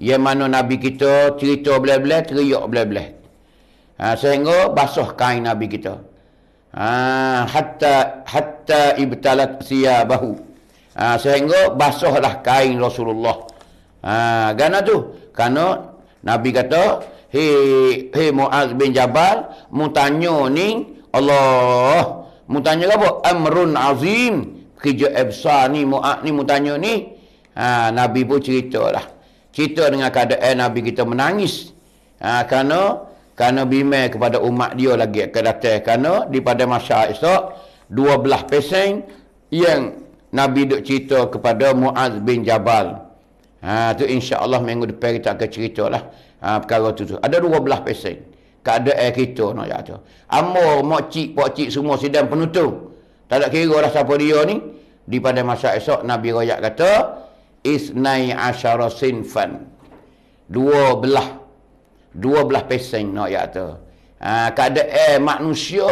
Yang mana Nabi kita cerita bela-bela, teriak bela-bela. Ha, ah, sehingga basuh kain Nabi kita. Ha, hatta hatta ibtalat siya bahu. Ha, sehingga basuhlah kain Rasulullah. Ha, kerana tu. Kerana Nabi kata, hei hei Muaz bin Jabal mu ni Allah mu apa amrun azim kerja ebsa ni Muaz ni mu ni ha, Nabi pun cerita lah cerita dengan keadaan Nabi kita menangis ha, kerana kerana bimai kepada umat dia lagi akan datang di pada masa esok belah peseng yang Nabi duk cerita kepada Muaz bin Jabal. Ha tu insya-Allah minggu depan kita akan ceritalah ha, perkara tu, tu. Ada belah pesen. Kada air kita nak ya tu. amor, mak cik semua sidang penutup. Tak ada kira dah siapa dia ni. Di pada masa esok Nabi Rayyat kata isnai asyara sinfan. dua belah pesen nak ya tu. Ha, kada air manusia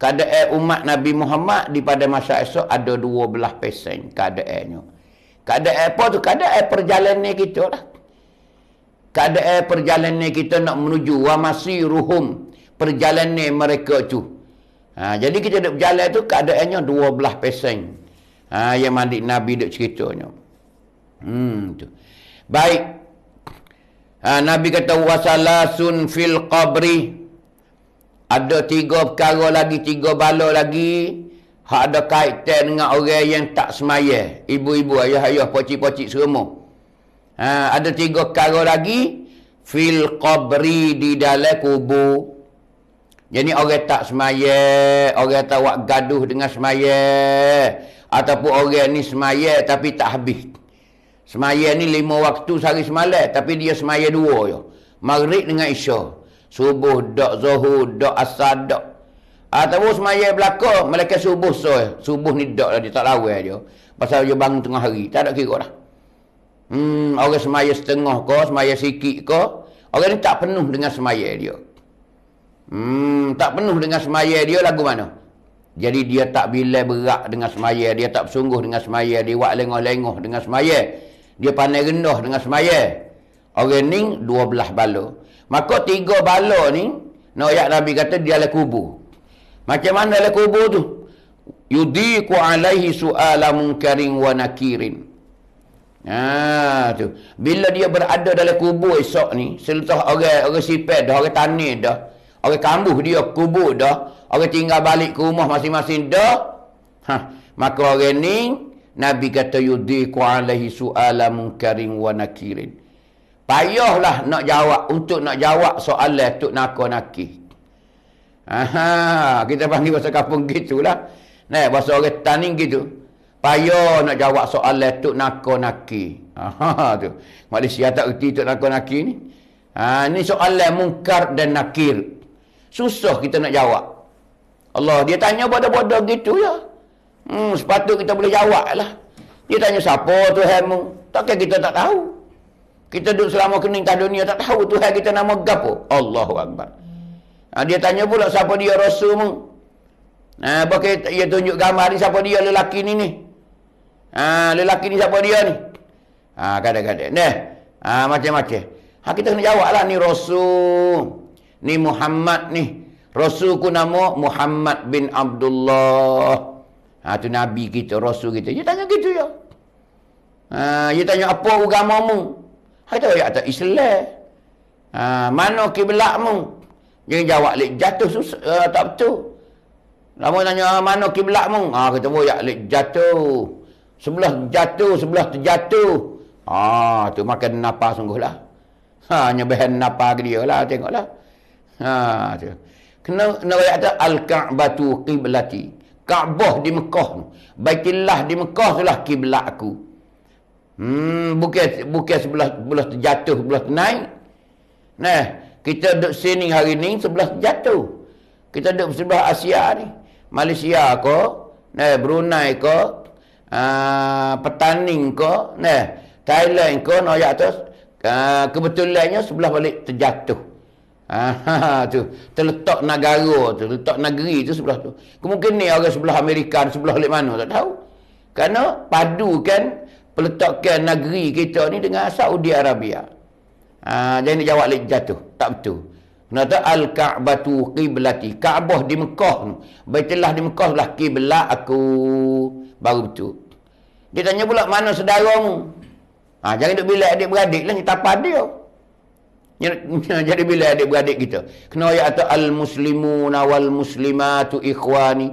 kada air umat Nabi Muhammad di pada masa esok ada dua belah pesen kada airnya. Kada air apa tu? Kada air perjalanan kita lah keadaan perjalanan kita nak menuju wa masiruhum perjalanan mereka tu ha, jadi kita nak berjalan tu keadaannya dua belah peseng ha, yang mandi Nabi dia ceritanya hmm, tu. baik ha, Nabi kata wasalasun fil qabri ada tiga perkara lagi tiga bala lagi ada kaitan dengan orang yang tak semaya ibu-ibu ayah-ayah pakcik-pakcik semua Ha, ada tiga perkara lagi. Fil qabri di dalam kubur. Jadi orang tak semaya. Orang tak buat gaduh dengan semaya. Ataupun orang ni semaya tapi tak habis. Semaya ni lima waktu sehari semalam. Tapi dia semaya dua je. Maghrib dengan isya. Subuh, dok, zuhur, dok, asar, dok. Ataupun semaya belakang. Mereka subuh so. Subuh ni dok lah. Dia tak lawa je. Pasal dia bangun tengah hari. Tak ada kira lah. Hmm, orang semaya setengah ke, semaya sikit ke. Orang ni tak penuh dengan semaya dia. Hmm, tak penuh dengan semaya dia lagu mana? Jadi dia tak bila berak dengan semaya. Dia tak bersungguh dengan semaya. Dia buat lengoh-lengoh dengan semaya. Dia pandai rendah dengan semaya. Orang ni dua belah balo, Maka tiga balo ni, Noyak Nabi kata dia ada kubur. Macam mana ada kubur tu? Yudiku alaihi su'ala munkarin wa nakirin. Ha tu. Bila dia berada dalam kubur esok ni, seletah orang orang sipet dah, orang tani dah, orang kambuh dia kubur dah, orang tinggal balik ke rumah masing-masing dah. Ha, maka orang ni Nabi kata yudhi ku alaihi su'ala munkarin wa nakirin. Payahlah nak jawab untuk nak jawab soalan tu nak naki. Aha, kita panggil bahasa kampung gitulah. Nah, bahasa orang tani gitu. Payah nak jawab soalan tu nako naki. Ha tu. Malaysia tak reti tu nako naki ni. Ha ni soalan mungkar dan nakir. Susah kita nak jawab. Allah dia tanya bodoh-bodoh gitu ya. Hmm sepatut kita boleh jawab lah. Dia tanya siapa Tuhan mu? Takkan kita tak tahu. Kita duduk selama kening tak dunia tak tahu Tuhan kita nama gapo. Allahu akbar. Ha, dia tanya pula siapa dia rasul mu? Nah, ha, bagi dia tunjuk gambar ni siapa dia lelaki ni ni. Ha, lelaki ni siapa dia ni? Ha, kadang-kadang. Nah, ha, macam-macam. Ha, kita kena jawab lah. Ni Rasul. Ni Muhammad ni. Rasul ku nama Muhammad bin Abdullah. Ha, tu Nabi kita, Rasul kita. Dia tanya gitu ya. Ha, dia tanya apa agamamu? Ha, dia tanya atas Islam. Ha, mana kiblatmu? Dia jawab, lik jatuh susah. Eh, uh, tak betul. Lama tanya, mana kiblatmu? Ha, kata, oh, ya, lik jatuh. Sebelah jatuh, sebelah terjatuh. Ah, tu makan napa sungguhlah. Ha, nyebahan napa ke dia lah, tengoklah. Ha, tu. Kena, kena ayat tu, Al-Ka'batu Qiblati. Ka'bah di Mekah. Baikillah di Mekah tu lah Qiblat aku. Hmm, bukit, bukit sebelah, sebelah terjatuh, sebelah naik. Nah, kita duduk sini hari ni, sebelah terjatuh. Kita duduk sebelah Asia ni. Malaysia kau, Nah, Brunei ke, Ah, petaning ke nah Thailand ke noyak tu uh, kebetulannya sebelah balik terjatuh Ha, tu terletak negara tu terletak negeri tu sebelah tu kemungkinan ni orang sebelah Amerika sebelah balik mana tak tahu kerana padukan peletakan negeri kita ni dengan Saudi Arabia ha, jadi nak jawab lagi jatuh tak betul kenapa Al-Ka'batu Qiblati Ka'bah di Mekah baitullah di Mekah lah Qiblat aku baru betul. Dia tanya pula mana saudaramu? Ha, jangan duduk bilik adik-beradik lah. Kita apa dia? Jadi bila adik-beradik kita. Kena ayat atas al muslimu wal-muslimatu ikhwani.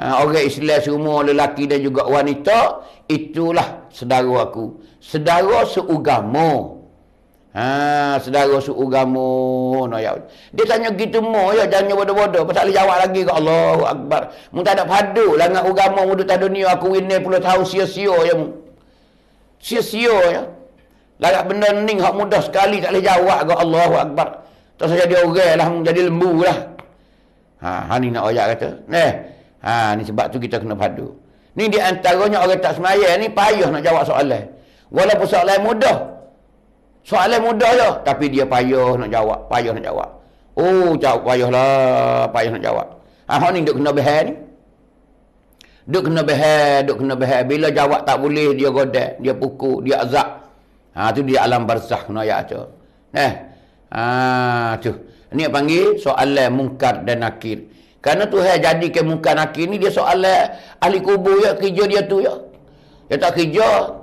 Ha, orang Islam semua lelaki dan juga wanita. Itulah saudara aku. Saudara seugamu. Ha, saudara suku kamu. No, ya. Dia tanya gitu mo, ya jangan bodoh-bodoh. Pasal dia jawab lagi ke Allahu Akbar. Mu tak ada padu lah dengan agama mu di dunia aku ini puluh tahun sia-sia ya mu. Sia-sia ya. Lagak benda ni hak mudah sekali tak boleh jawab ke Allahu Akbar. Tak saja dia orang lah, jadi lembu lah. Ha, hani nak ayat kata. Eh, ha, ni sebab tu kita kena padu. Ni di antaranya orang tak semaya ni payah nak jawab soalan. Walaupun soalan mudah, Soalan mudah je. Tapi dia payah nak jawab. Payah nak jawab. Oh, jawab lah, Payah nak jawab. Ah, ni duk kena behar ni. Duk kena behar, duk kena behar. Bila jawab tak boleh, dia godek. Dia pukul, dia azak. Ha, tu dia alam barzah kena ayat tu. Eh. Ha, tu. Ni yang panggil soalan mungkar dan nakir. Kerana tu hai jadi ke mungkar nakir ni, dia soalan ahli kubur ya, kerja dia tu ya. Dia tak kerja,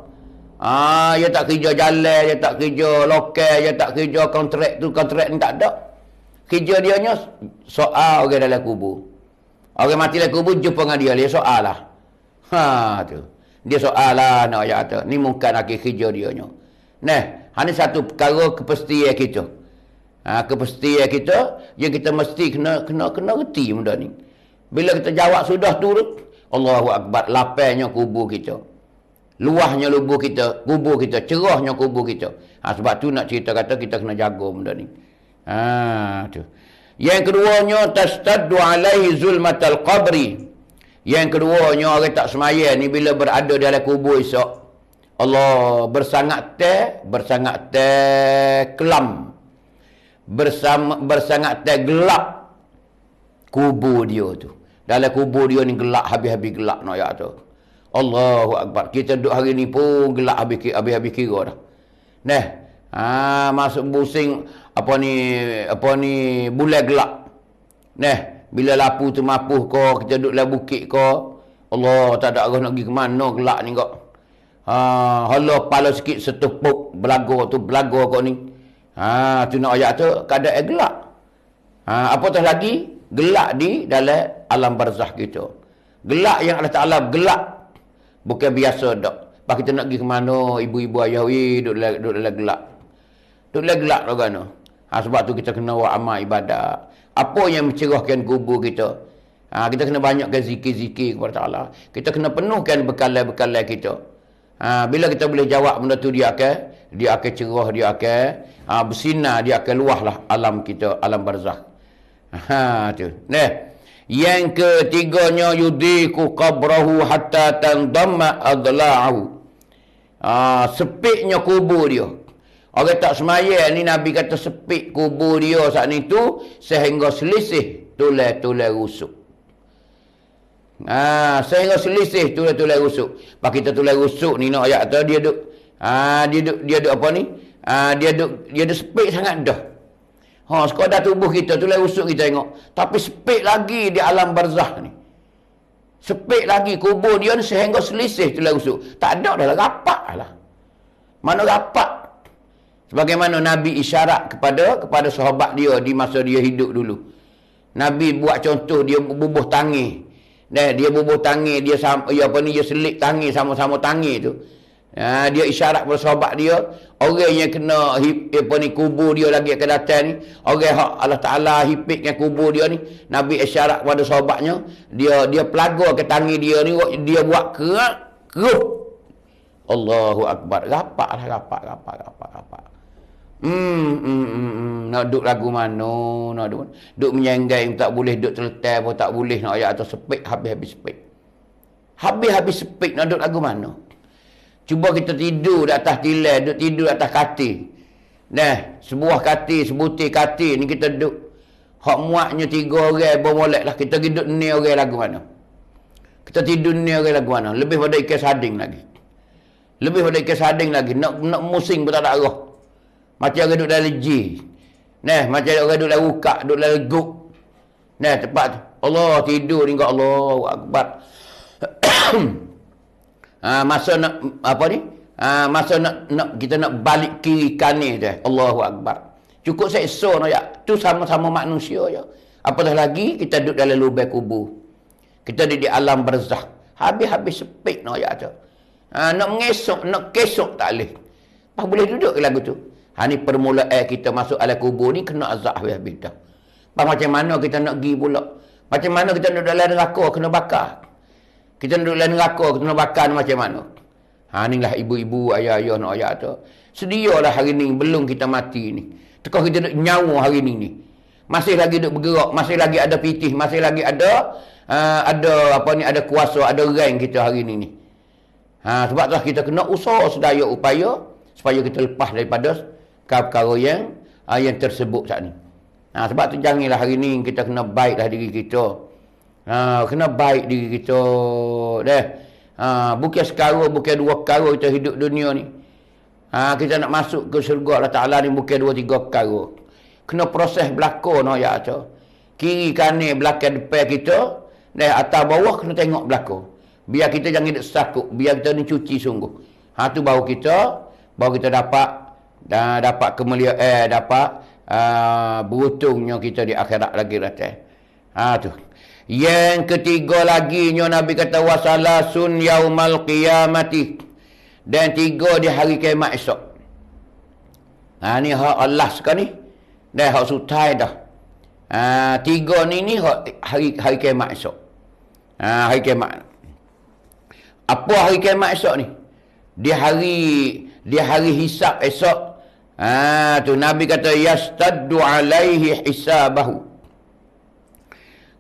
Ah, dia tak kerja jalan, dia tak kerja lokal, dia tak kerja kontrak tu, kontrak ni tak ada. Kerja dia ni soal orang okay, dalam kubur. Orang okay, mati dalam kubur jumpa dengan dia, dia soal lah. Ha tu. Dia soal lah nak ayat tu. Ni mungkin nak kerja dia ha, ni. Nah, hanya satu perkara kepastian kita. Ha, kepastian kita yang kita mesti kena kena kena reti muda ni. Bila kita jawab sudah tu, Allahu akbar lapangnya kubur kita luahnya lubuh kita, kubur kita, cerahnya kubur kita. Ha, sebab tu nak cerita kata kita kena jaga benda ni. Ha, tu. Yang keduanya, tastaddu alaihi zulmatal qabri. Yang keduanya, orang tak semaya ni bila berada di dalam kubur esok. Allah bersangat teh, bersangat teh kelam. Bersama, bersangat teh gelap kubur dia tu. Dalam kubur dia ni gelap, habis-habis gelap noyak ya tu. Allahu Akbar. Kita duduk hari ni pun gelak habis habis, habis kira dah. Neh. Ha, masuk busing apa ni apa ni bulan gelak. Neh, bila lapu tu mapuh ko kita duduk lah bukit ko. Allah tak ada arah nak pergi ke mana gelak ni kok. Ha, hala pala sikit setepuk belago tu belago kok ni. Ha, tu nak ayat tu kada eh, gelak. Ha, apa tu lagi gelak di dalam alam barzah kita. Gelak yang Allah Taala gelak Bukan biasa dok. Pak kita nak pergi ke mana ibu-ibu ayah we duk duk dalam gelap. Duk dalam gelap dok kan. Ha, sebab tu kita kena buat amal ibadat. Apa yang mencerahkan kubur kita? Ha, kita kena banyakkan zikir-zikir kepada Allah. Kita kena penuhkan bekalan-bekalan kita. Ha, bila kita boleh jawab benda tu dia akan dia akan cerah dia akan ha, bersinar dia akan luahlah alam kita alam barzah ha tu neh yang ketiganya yudiku qabrahu hatta tandamma adla'ahu. Ah, sepiknya kubur dia. Orang tak semaya ni Nabi kata sepik kubur dia saat ni tu sehingga selisih tulai-tulai rusuk. Ah, sehingga selisih tulai-tulai rusuk. Pak kita tulai rusuk ni nak ayat tu dia duk ah dia duk dia duk apa ni? Ah dia duk dia duk sepik sangat dah. Ha, sekadar tubuh kita, tu lah usut kita tengok. Tapi sepik lagi di alam barzah ni. Sepik lagi kubur dia ni sehingga selisih tu lah usut. Tak ada dah lah, rapat lah. Mana rapat? Sebagaimana Nabi isyarat kepada kepada sahabat dia di masa dia hidup dulu. Nabi buat contoh dia bubuh tangi. Dia, dia bubuh tangi, dia, dia ya, apa ni, dia selik tangi sama-sama tangi tu. Ha, dia isyarat kepada sahabat dia. Orang yang kena hip, eh, apa ni, kubur dia lagi ke datang ni. Orang yang Allah Ta'ala hipikkan kubur dia ni. Nabi isyarat kepada sahabatnya. Dia dia pelaga ke tangi dia ni. Dia buat kerak. Keruh. Allahu Akbar. Rapat lah. Rapat, rapat, rapat, rapat. Hmm, hmm, hmm, hmm. Nak duduk lagu mana? Nak duduk. Duduk menyenggeng tak boleh. Duduk terletak pun tak boleh. Nak ayat atas sepik. Habis-habis sepik. Habis-habis sepik. Nak duduk lagu mana? Cuba kita tidur di atas tilai, duduk tidur di atas katil. Nah, sebuah katil, sebutir katil ni kita duduk. Hak muaknya tiga orang bermolek lah. Kita duduk ni orang lagu mana. Kita tidur ni orang lagu mana. Lebih pada ikan sading lagi. Lebih pada ikan sading lagi. Nak, nak musing pun tak ada arah. Macam orang duduk dalam leji. Nah, macam orang duduk dalam ukak, duduk dalam leguk. Nah, tempat tu. Allah tidur ni kat Allah. Allah Akbar. Ha, masa nak apa ni? Ha, masa nak, nak kita nak balik kiri kanis dia. Allahu Akbar. Cukup saya so no, ya. Tu sama-sama manusia je. Ya. Apatah lagi kita duduk dalam lubang kubur. Kita duduk di alam berzah. Habis-habis sepik no, ya, tu. Ha, nak mengesok, nak kesok tak boleh. Apa boleh duduk ke lagu tu? Ha, ni permulaan kita masuk alam kubur ni kena azab habis-habis dah. Apa macam mana kita nak pergi pula? Macam mana kita nak duduk dalam neraka kena bakar? Kita nak duduk dalam neraka, kita nak bakar macam mana? Ha, lah ibu-ibu, ayah-ayah, nak ayah tu. lah hari ni, belum kita mati ni. Tekah kita nak nyawa hari ni ni. Masih lagi duduk bergerak, masih lagi ada pitih, masih lagi ada uh, ada apa ni, ada kuasa, ada rank kita hari ni ni. Ha, sebab tu lah kita kena usaha sedaya upaya supaya kita lepas daripada perkara-perkara yang uh, yang tersebut saat ni. Ha, sebab tu janganlah hari ni kita kena baiklah diri kita. Ha, kena baik diri kita. Deh. Ha, bukan sekara, bukan dua sekara kita hidup dunia ni. Ha, kita nak masuk ke syurga Allah Ta'ala ni bukan dua tiga sekara. Kena proses belakang no, ya cah. Kiri kanan belakang depan kita. Deh, atas bawah kena tengok belakang. Biar kita jangan hidup sakuk. Biar kita ni cuci sungguh. Ha, tu baru kita. Baru kita dapat. Da, dapat kemuliaan. Eh, dapat. Uh, ah, beruntungnya kita di akhirat lagi. Ha, tu. Yang ketiga lagi Nabi kata wasalasun yaumal qiyamati. Dan tiga di hari kiamat esok. Ha ni hak Allah sekali ni. Dan hak sutai dah. Ha, tiga ni ni hak hari hari kiamat esok. Ha hari kiamat. Apa hari kiamat esok ni? Di hari di hari hisab esok. Ha tu Nabi kata yastaddu alaihi hisabahu.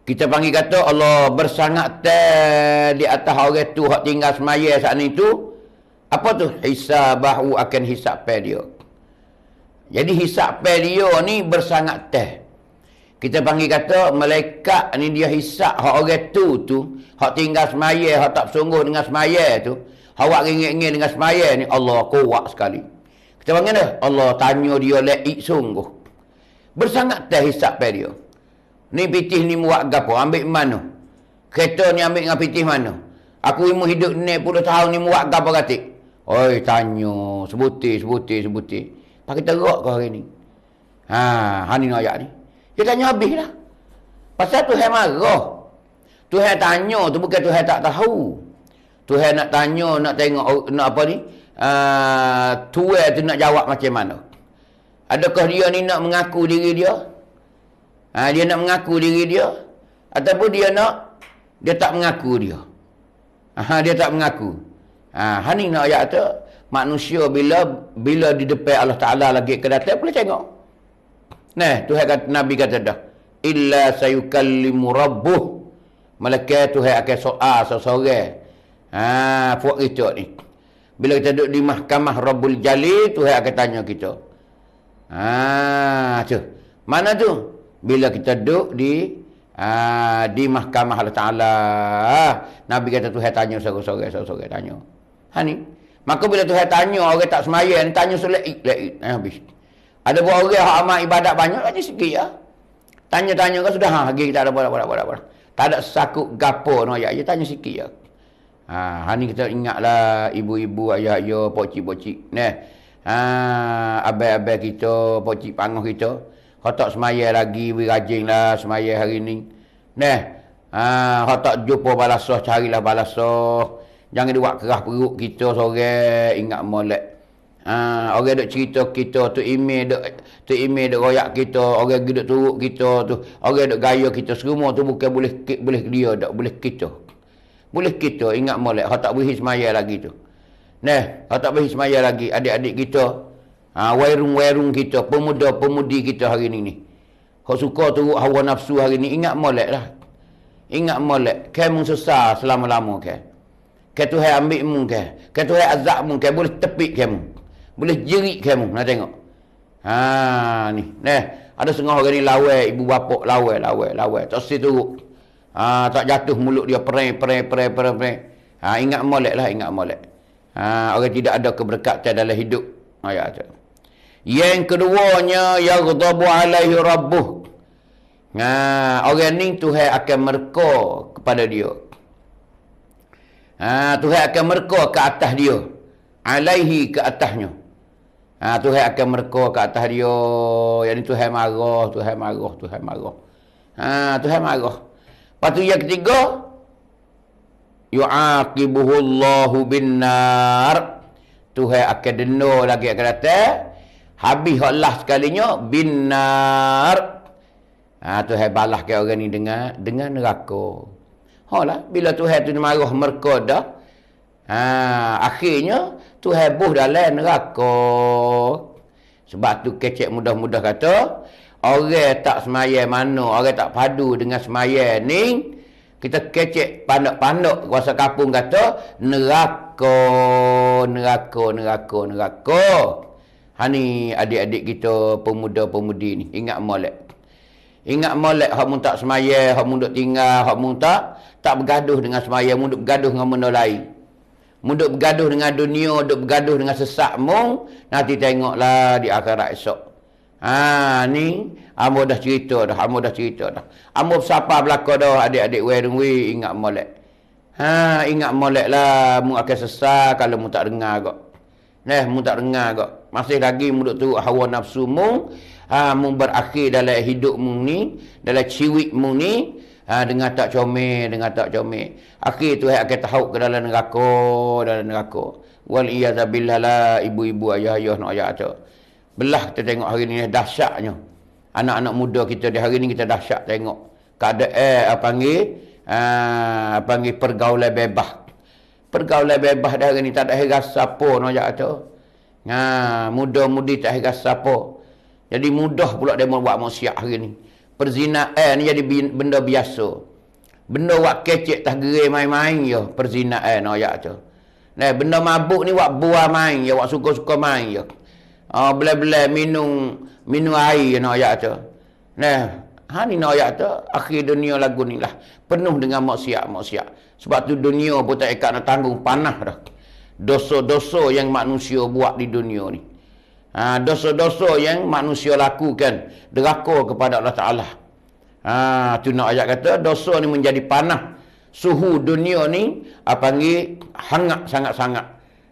Kita panggil kata Allah bersangat ter di atas orang itu, hak tinggal semaya saat itu. Apa tu? Hisabahu akan hisab per dia. Jadi hisab per dia ni bersangat ter. Kita panggil kata mereka ni dia hisab hak orang tu tu. Hak tinggal semaya, hak tak sungguh dengan semaya tu. Hak ringit-ringit dengan semaya ni Allah kuat sekali. Kita panggil dia Allah tanya dia laik sungguh. Bersangat ter hisab per dia. Ni pitih ni buat gapo? Ambil mana? Kereta ni ambil dengan pitih mana? Aku ilmu hidup ni puluh tahun ni buat gapo katik? Oi, tanya. Sebuti, sebuti, sebuti. Pakai teruk kau hari ni. Ha, hari ni ayat ni. Dia tanya habis lah. Pasal tu saya marah. Tu saya tanya, tu bukan tu saya tak tahu. Tu saya nak tanya, nak tengok, nak apa ni. Uh, ha, tu tu nak jawab macam mana. Adakah dia ni nak mengaku diri dia? Ha, dia nak mengaku diri dia. Ataupun dia nak, dia tak mengaku dia. Ha, dia tak mengaku. Ha, hani nak ayat tu, manusia bila bila di depan Allah Ta'ala lagi ke datang, boleh tengok. Nah, Tuhan kata, Nabi kata dah. Illa sayukallimu rabbuh. Malaikat Tuhan akan soal ah, sesore. Ha, fuak itu ni. Bila kita duduk di mahkamah Rabbul Jalil, Tuhan akan tanya kita. Ah, tu. Mana tu? bila kita duduk di aa, ah, di mahkamah Allah Taala nabi kata Tuhan tanya sore-sore sore-sore tanya ha ni maka bila Tuhan tanya orang tak semayan tanya solat laik eh, habis ada buat orang hak amal ibadat banyak tanya sikit ya tanya-tanya kau sudah ha lagi kita ada apa apa apa tak ada sakut gapo no ayat je tanya sikit ya ha hari ni kita ingatlah ibu-ibu ayah-ayah pokcik-pokcik neh ha abai-abai kita pokcik pangoh kita kau tak semaya lagi, we rajin lah semaya hari ni. Nah, ha, kau tak jumpa balasoh, carilah balasoh. Jangan dibuat kerah perut kita sore, ingat molek. Ha, orang dok cerita kita tu email duk tu email duk royak kita, orang dok turuk kita tu, orang dok gaya kita semua tu bukan boleh boleh dia dok boleh kita. Boleh kita ingat molek, kau tak berhi semaya lagi tu. Neh, kau tak berhi semaya lagi adik-adik kita, ha, wairung-wairung kita, pemuda-pemudi kita hari ini Kau suka turut hawa nafsu hari ini, ingat molek lah. Ingat molek. Kau Kamu susah selama-lama kau. Kau tu ambil mung kau, Kau tu azab mung kau. Boleh tepik kamu. Boleh jerit kamu. Nak tengok. Ha ni. Nah, ada setengah hari ni lawa. Ibu bapa lawa, lawa, lawa. Tak sisi turut. Ha, tak jatuh mulut dia perai, perai, perai, perai, perai. Ha, ingat molek lah, ingat molek. Ha, orang tidak ada keberkatan dalam hidup. Ayat ha, tu. Yang keduanya yaghdabu alaihi rabbuh. Ha, orang ni Tuhan akan merka kepada dia. Ha, Tuhan akan merka ke atas dia. Alaihi ke atasnya. Ha, Tuhan akan merka ke atas dia. Yang ni Tuhan marah, Tuhan marah, Tuhan marah. Ha, Tuhan marah. Lepas tu yang ketiga. Yu'aqibuhullahu bin nar. Tuhan akan denur lagi akan datang Habis Allah sekalinya binar. Ha tu hai balah ke orang ni dengar dengan neraka. Ha lah bila tu hai tu marah merka dah. Ha akhirnya tu hai buh dalam neraka. Sebab tu kecek mudah-mudah kata orang tak semaya mana, orang tak padu dengan semaya ni kita kecek pandak-pandak kuasa kapung kata neraka neraka neraka neraka. Hani adik-adik kita pemuda-pemudi ni ingat molek. Ingat molek hak mun tak semaya, hak mun duk tinggal, hak mun tak tak bergaduh dengan semaya, mun duk bergaduh dengan benda lain. Mun duk bergaduh dengan dunia, duk bergaduh dengan sesak mung, nanti tengoklah di akhirat esok. Ha ni ambo dah cerita dah, ambo dah cerita dah. Ambo siapa belaka dah adik-adik wei ingat molek. Ha ingat molek lah mun akan sesak kalau mun tak dengar kok. Neh mun tak dengar kok. Masih lagi muduk tu hawa nafsu mu ha, mu berakhir dalam hidup mu ni, dalam ciwik mu ni ha, dengan tak comel, dengan tak comel. Akhir tu hak akan tahu ke dalam neraka, dalam neraka. Wal iyaza ibu-ibu ayah-ayah nak ayah tu. Belah kita tengok hari ni dahsyatnya. Anak-anak muda kita di hari ni kita dahsyat tengok. Keadaan eh, apa panggil? Ah, panggil pergaulan bebas. Pergaulan bebas dah hari ni tak ada rasa apa nak ayah tu. Ha, mudah mudi tak rasa apa. Jadi mudah pula dia buat maksiat hari ni. Perzinaan eh, ni jadi benda biasa. Benda buat kecek tak gerai main-main je. Perzinaan eh, ayat tu. Nah, benda mabuk ni buat buah main je. Buat suka-suka main je. Oh, ha, Bila-bila minum minum air je ayat tu. Nah, ha ni ayat tu. Akhir dunia lagu ni lah. Penuh dengan maksiat-maksiat. Sebab tu dunia pun tak ikat nak tanggung panah dah dosa-dosa yang manusia buat di dunia ni. Ha, dosa-dosa yang manusia lakukan deraka kepada Allah Ta'ala. Ha, tu nak ayat kata, dosa ni menjadi panah. Suhu dunia ni, apa ni, hangat sangat-sangat.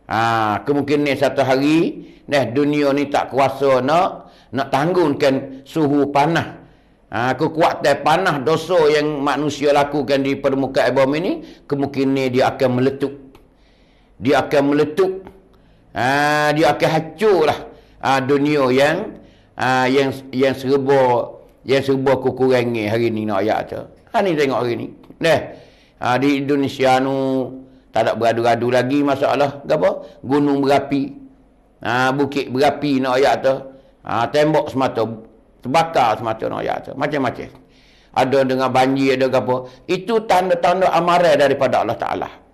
Ha, kemungkinan satu hari, dah dunia ni tak kuasa nak, nak tanggungkan suhu panah. Ha, kekuatan panah dosa yang manusia lakukan di permukaan bumi ini, kemungkinan dia akan meletup dia akan meletup ha, dia akan hancur lah. ha, dunia yang ha, yang yang serba yang serba kekurangan hari ni nak ayat tu ha ni tengok hari ni dah ha, di Indonesia nu tak ada beradu-radu lagi masalah apa gunung berapi ha, bukit berapi nak ayat tu ha, tembok semata terbakar semata nak ayat tu macam-macam ada dengan banjir ada apa itu tanda-tanda amarah daripada Allah Taala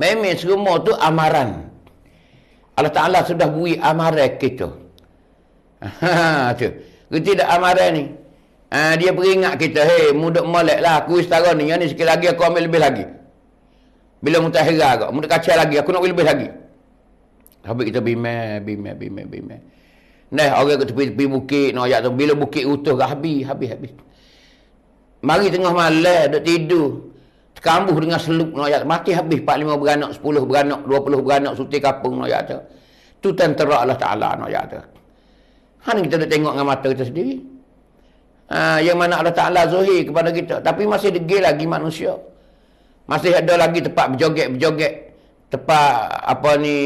Memang semua tu amaran. Allah Ta'ala sudah beri amaran kita. Ha, tu. Kerti tak amaran ni? Ha, dia peringat kita, hei, muda malek lah, aku istara ni, yang ni sikit lagi aku ambil lebih lagi. Bila muntah hera kau, muda kacau lagi, aku nak lebih lagi. Habis kita bimbing, bimbing, bimbing, bimbing. Nah, orang ke tepi-tepi bukit, nak ayat tu, bila bukit utuh, habis, habis, habis. Mari tengah malam, duduk tidur. Kambuh dengan seluk noyat. Mati habis 4-5 beranak, 10 beranak, 20 beranak, suti kapung noyat. tu. tentera Allah Ta'ala noyat. Hanya kita nak tengok dengan mata kita sendiri. Ha, yang mana Allah Ta'ala zuhir kepada kita. Tapi masih degil lagi manusia. Masih ada lagi tempat berjoget-berjoget. Tempat apa ni...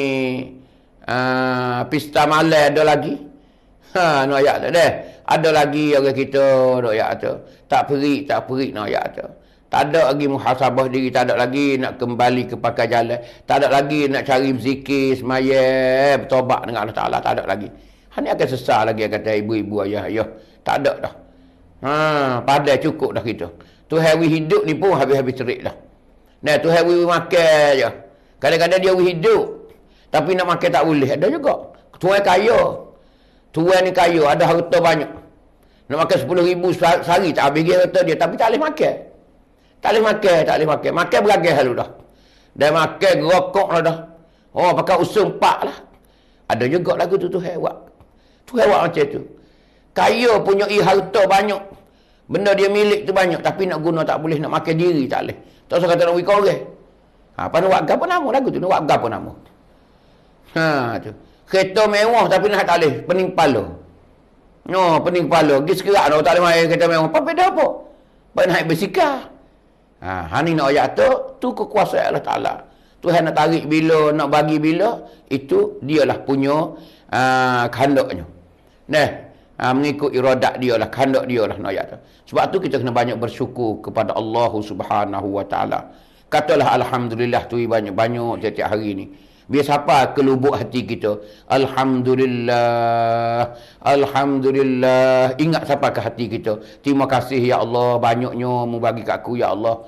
Uh, ha, pista malai ada lagi. Ha, noyat tu deh. Ada lagi orang kita noyat tu. Tak perik, tak perik noyat tu. Tak ada lagi muhasabah diri, tak ada lagi nak kembali ke pakai jalan. Tak ada lagi nak cari zikir, semaya, bertobat dengan Allah Ta'ala, tak ada lagi. Ini ha, akan sesal lagi, kata ibu-ibu, ayah, ayah. Tak ada dah. Ha, padai cukup dah kita. Tu hari hidup ni pun habis-habis terik dah. Nah, tu hari makan je. Kadang-kadang dia hidup. Tapi nak makan tak boleh. Ada juga. Tuan kaya. Tuan ni kaya. Ada harta banyak. Nak makan 10 ribu sehari tak habis dia harta dia. Tapi tak boleh makan. Tak boleh makan, tak boleh makan. Makan beragai hal dah. Dan makan rokok lah dah. Oh, pakai usung pak lah. Ada juga lagu tu, tu hewak. Tu hewak macam tu. Kaya punya harta banyak. Benda dia milik tu banyak. Tapi nak guna tak boleh, nak makan diri tak boleh. Tak usah kata nak wikor ke. Ha, pasal buat apa nama lagu tu? Nak buat apa nama? Ha, tu. Kereta mewah tapi nak tak boleh. Pening kepala. No, oh, pening kepala. Gis kerak tak boleh main kereta mewah. Apa beda apa? Pak naik bersikap. Ha, hani nak ayat tu, tu kekuasaan Allah Ta'ala. Tuhan nak tarik bila, nak bagi bila, itu dialah punya uh, kehendaknya. Nah, ha, mengikut iradat dia lah, kehendak dia lah nak ayat tu. Sebab tu kita kena banyak bersyukur kepada Allah Subhanahu Wa Ta'ala. Katalah Alhamdulillah tu banyak-banyak tiap-tiap hari ni. Biar siapa ke lubuk hati kita? Alhamdulillah. Alhamdulillah. Ingat siapa ke hati kita? Terima kasih ya Allah banyaknya mu bagi kat aku ya Allah.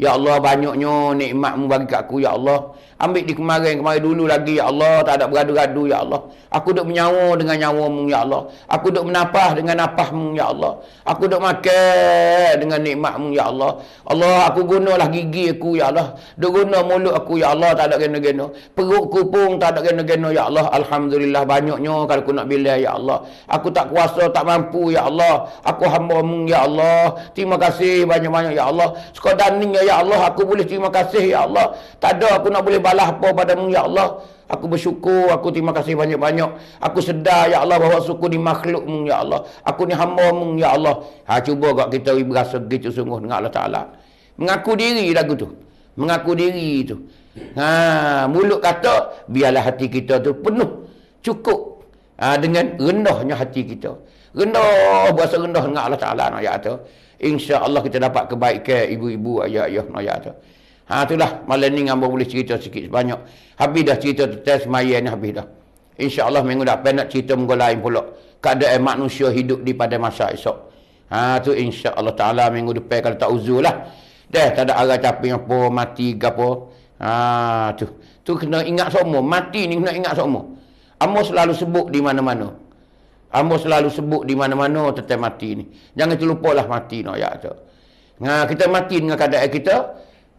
Ya Allah banyaknya nikmatmu bagi kat aku Ya Allah Ambil di kemarin kemarin dulu lagi Ya Allah Tak ada beradu adu Ya Allah Aku duduk menyawa dengan nyawamu Ya Allah Aku duduk menapah dengan napahmu Ya Allah Aku duduk makan dengan nikmatmu Ya Allah Allah aku gunalah gigi aku Ya Allah Duk guna mulut aku Ya Allah Tak ada gena-gena Perutku kupung tak ada gena-gena Ya Allah Alhamdulillah banyaknya Kalau aku nak bila Ya Allah Aku tak kuasa tak mampu Ya Allah Aku hamba mu Ya Allah Terima kasih banyak-banyak Ya Allah sekadar ni Ya Ya Allah, aku boleh terima kasih, Ya Allah. Tak ada aku nak boleh balas apa padamu, Ya Allah. Aku bersyukur, aku terima kasih banyak-banyak. Aku sedar, Ya Allah, bahawa suku ni makhlukmu, Ya Allah. Aku ni hamba-Mu, Ya Allah. Ha, cuba kat kita berasa begitu sungguh dengan Allah Ta'ala. Mengaku diri lagu tu. Mengaku diri tu. Ha, mulut kata, biarlah hati kita tu penuh. Cukup. Ha, dengan rendahnya hati kita. Rendah, berasa rendah dengan Allah Ta'ala. Ya tu. Insya Allah kita dapat kebaikan ibu-ibu, ayah-ayah, ayah tu. Ha, itulah malam ni ngambar boleh cerita sikit sebanyak. Habis dah cerita tentang semayan ni habis dah. InsyaAllah minggu depan nak cerita minggu lain pula. Keadaan manusia hidup di pada masa esok. Ha, tu Allah ta'ala minggu depan kalau tak uzur lah. Dah, tak ada arah capi apa, mati gapo. apa. Ha, tu. Tu kena ingat semua. Mati ni kena ingat semua. Amor selalu sebut di mana-mana. Ambo selalu sebut di mana-mana tentang mati ni. Jangan terlupalah mati nak ya tu. Nga kita mati dengan keadaan kita,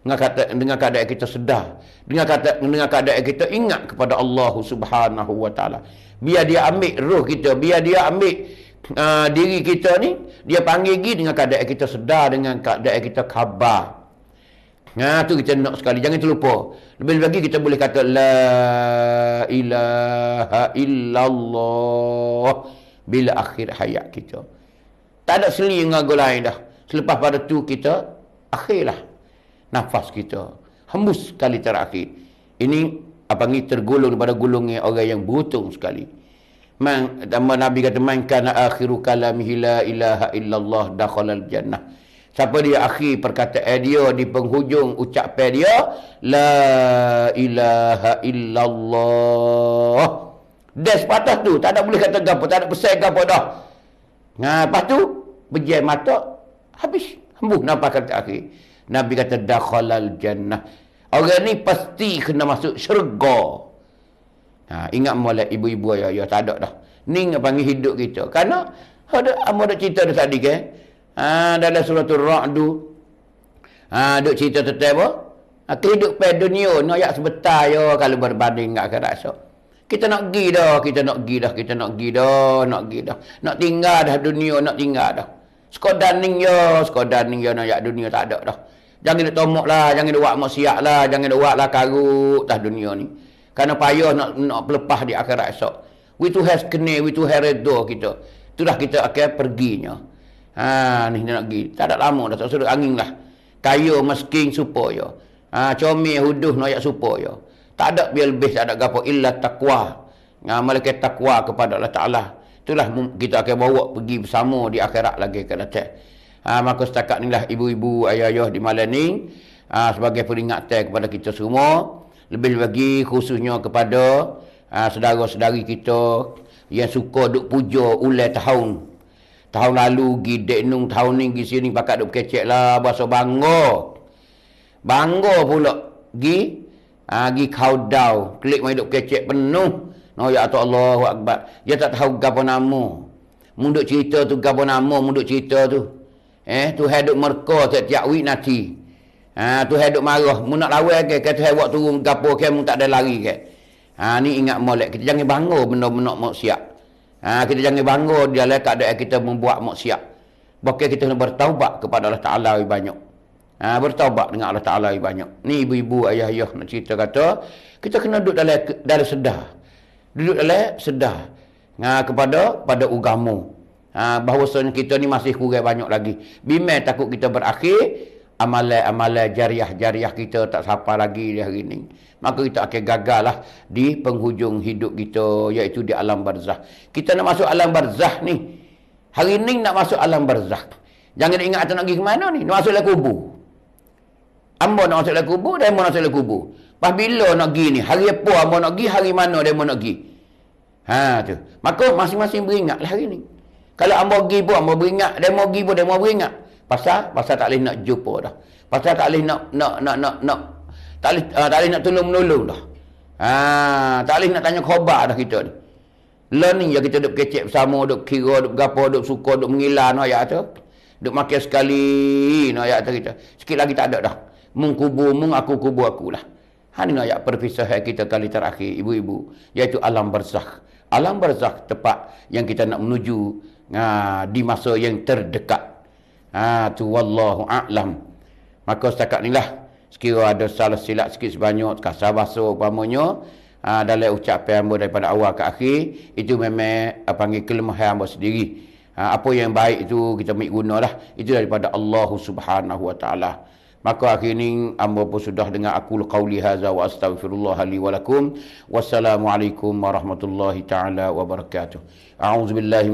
dengan kata dengan keadaan kita sedar, dengan kata dengan keadaan kita ingat kepada Allah Subhanahu wa taala. Biar dia ambil roh kita, biar dia ambil uh, diri kita ni, dia panggil gi dengan keadaan kita sedar dengan keadaan kita khabar. Nga tu kita nak sekali, jangan terlupa. Lebih-lebih lagi kita boleh kata la ilaha illallah bila akhir hayat kita. Tak ada seli dengan gol lain dah. Selepas pada tu kita akhirlah nafas kita hembus kali terakhir. Ini apa ni tergolong daripada gulungnya orang yang butung sekali. Man dan Nabi kata man kana akhiru kalamihi la ilaha illallah dakhalal jannah. Siapa dia akhir perkataan dia di penghujung ucapan dia la ilaha illallah. Dan sepatah tu tak ada boleh kata gapo, tak ada pesan gapo dah. Ha, lepas tu berjam mata habis. Hambu nampak kata akhir. Nabi kata dakhalal jannah. Orang ni pasti kena masuk syurga. Ha, ingat molek ibu-ibu ya, ya tak ada dah. Ni yang panggil hidup kita. Karena ada amo ada cerita dah tadi ke? Kan? Ha, ah, dalam surah Ar-Ra'd. Ha, ah, duk cerita tentang apa? Ha, kehidupan dunia ni no, ayat sebentar ya kalau berbanding dengan akhirat. So. Kita nak pergi dah, kita nak pergi dah, kita nak pergi dah, nak pergi dah. Nak tinggal dah dunia, nak tinggal dah. Sekodan ni ya, sekodan ni ya, nak ya dunia tak ada dah. Jangan nak tomok lah, jangan nak buat maksiat lah, jangan nak buat lah karut dah dunia ni. Karena payah nak nak pelepah di akhirat esok. We to have kene, we to have redo kita. Itulah kita akan perginya. Ha, ni kita nak pergi. Tak ada lama dah, tak suruh angin lah. Kayu, masking, supaya. Ha, comel, huduh, nak ya supaya. Ha, tak ada biar lebih tak ada gapo illa takwa. Ngamal ke takwa kepada Allah Taala. Itulah kita akan bawa pergi bersama di akhirat lagi ke datang. Ha, maka setakat inilah ibu-ibu ayah-ayah di malam ni ha, sebagai peringatan kepada kita semua lebih lagi khususnya kepada ha, saudara-saudari kita yang suka duk puja ulai tahun tahun lalu gi denung tahun ni gi sini pakat duk kecek lah bahasa bangga bangga pula gi Agi ha, kau dau, klik mai duk kecek penuh. Noh ya atu Allahu akbar. Dia tak tahu gapo nama. Munduk cerita tu gapo nama, munduk cerita tu. Eh, tu hadok merka setiap week nanti. Ha, tu hadok marah, mun nak lawan ke, tu hai waktu turun gapo ke, mun tak ada lari ke. Ha, ni ingat molek, kita jangan bangga benda-benda mau siap. Ha, kita jangan bangga dia lah ada kita membuat mau siap. Bahkan kita nak bertaubat kepada Allah Ta'ala banyak. Ha, bertaubat dengan Allah Ta'ala yang banyak. Ni ibu-ibu, ayah-ayah nak cerita kata, kita kena duduk dalam dalam sedar. Duduk dalam sedar. Ha, kepada pada ugamu. Ha, bahawasanya kita ni masih kurang banyak lagi. Bimai takut kita berakhir, amalai-amalai jariah-jariah kita tak sampai lagi di hari ini. Maka kita akan gagal lah di penghujung hidup kita, iaitu di alam barzah. Kita nak masuk alam barzah ni. Hari ini nak masuk alam barzah. Jangan ingat kita nak pergi ke mana ni. Nak masuklah kubur. Ambo nak masuk dalam kubur, dia mau masuk dalam kubur. Lepas bila nak pergi ni? Hari apa ambo nak pergi, hari mana dia mau nak pergi? Ha tu. Maka masing-masing beringat lah hari ni. Kalau ambo pergi pun ambo beringat, dia mau pergi pun dia mau beringat. Pasal pasal tak leh nak jumpa dah. Pasal tak leh nak nak nak nak, nak. tak leh uh, ah, tak leh nak tolong menolong dah. Ha tak leh nak tanya khabar dah kita ni. Learning ni yang kita duk kecek bersama, duk kira, duk gapo, duk suka, duk mengilan ayat tu. Duk makan sekali ni ayat tu kita. Sikit lagi tak ada dah. Mung kubur, mung aku kubur aku lah. Hanya ayat perpisahan kita kali terakhir, ibu-ibu. Iaitu alam barzakh. Alam barzakh tepat yang kita nak menuju ha, di masa yang terdekat. Ha, tu wallahu a'lam. Maka setakat inilah sekiranya ada salah silap sikit sebanyak kasar bahasa umpamanya ha, dalam ucapan hamba daripada awal ke akhir itu memang apa panggil kelemahan hamba sendiri ha, apa yang baik itu kita ambil gunalah itu daripada Allah Subhanahu wa taala Maka akhir ini Amba pun sudah dengar aku Qawli haza wa astagfirullah li walakum Wassalamualaikum warahmatullahi ta'ala wabarakatuh A'udzubillahimu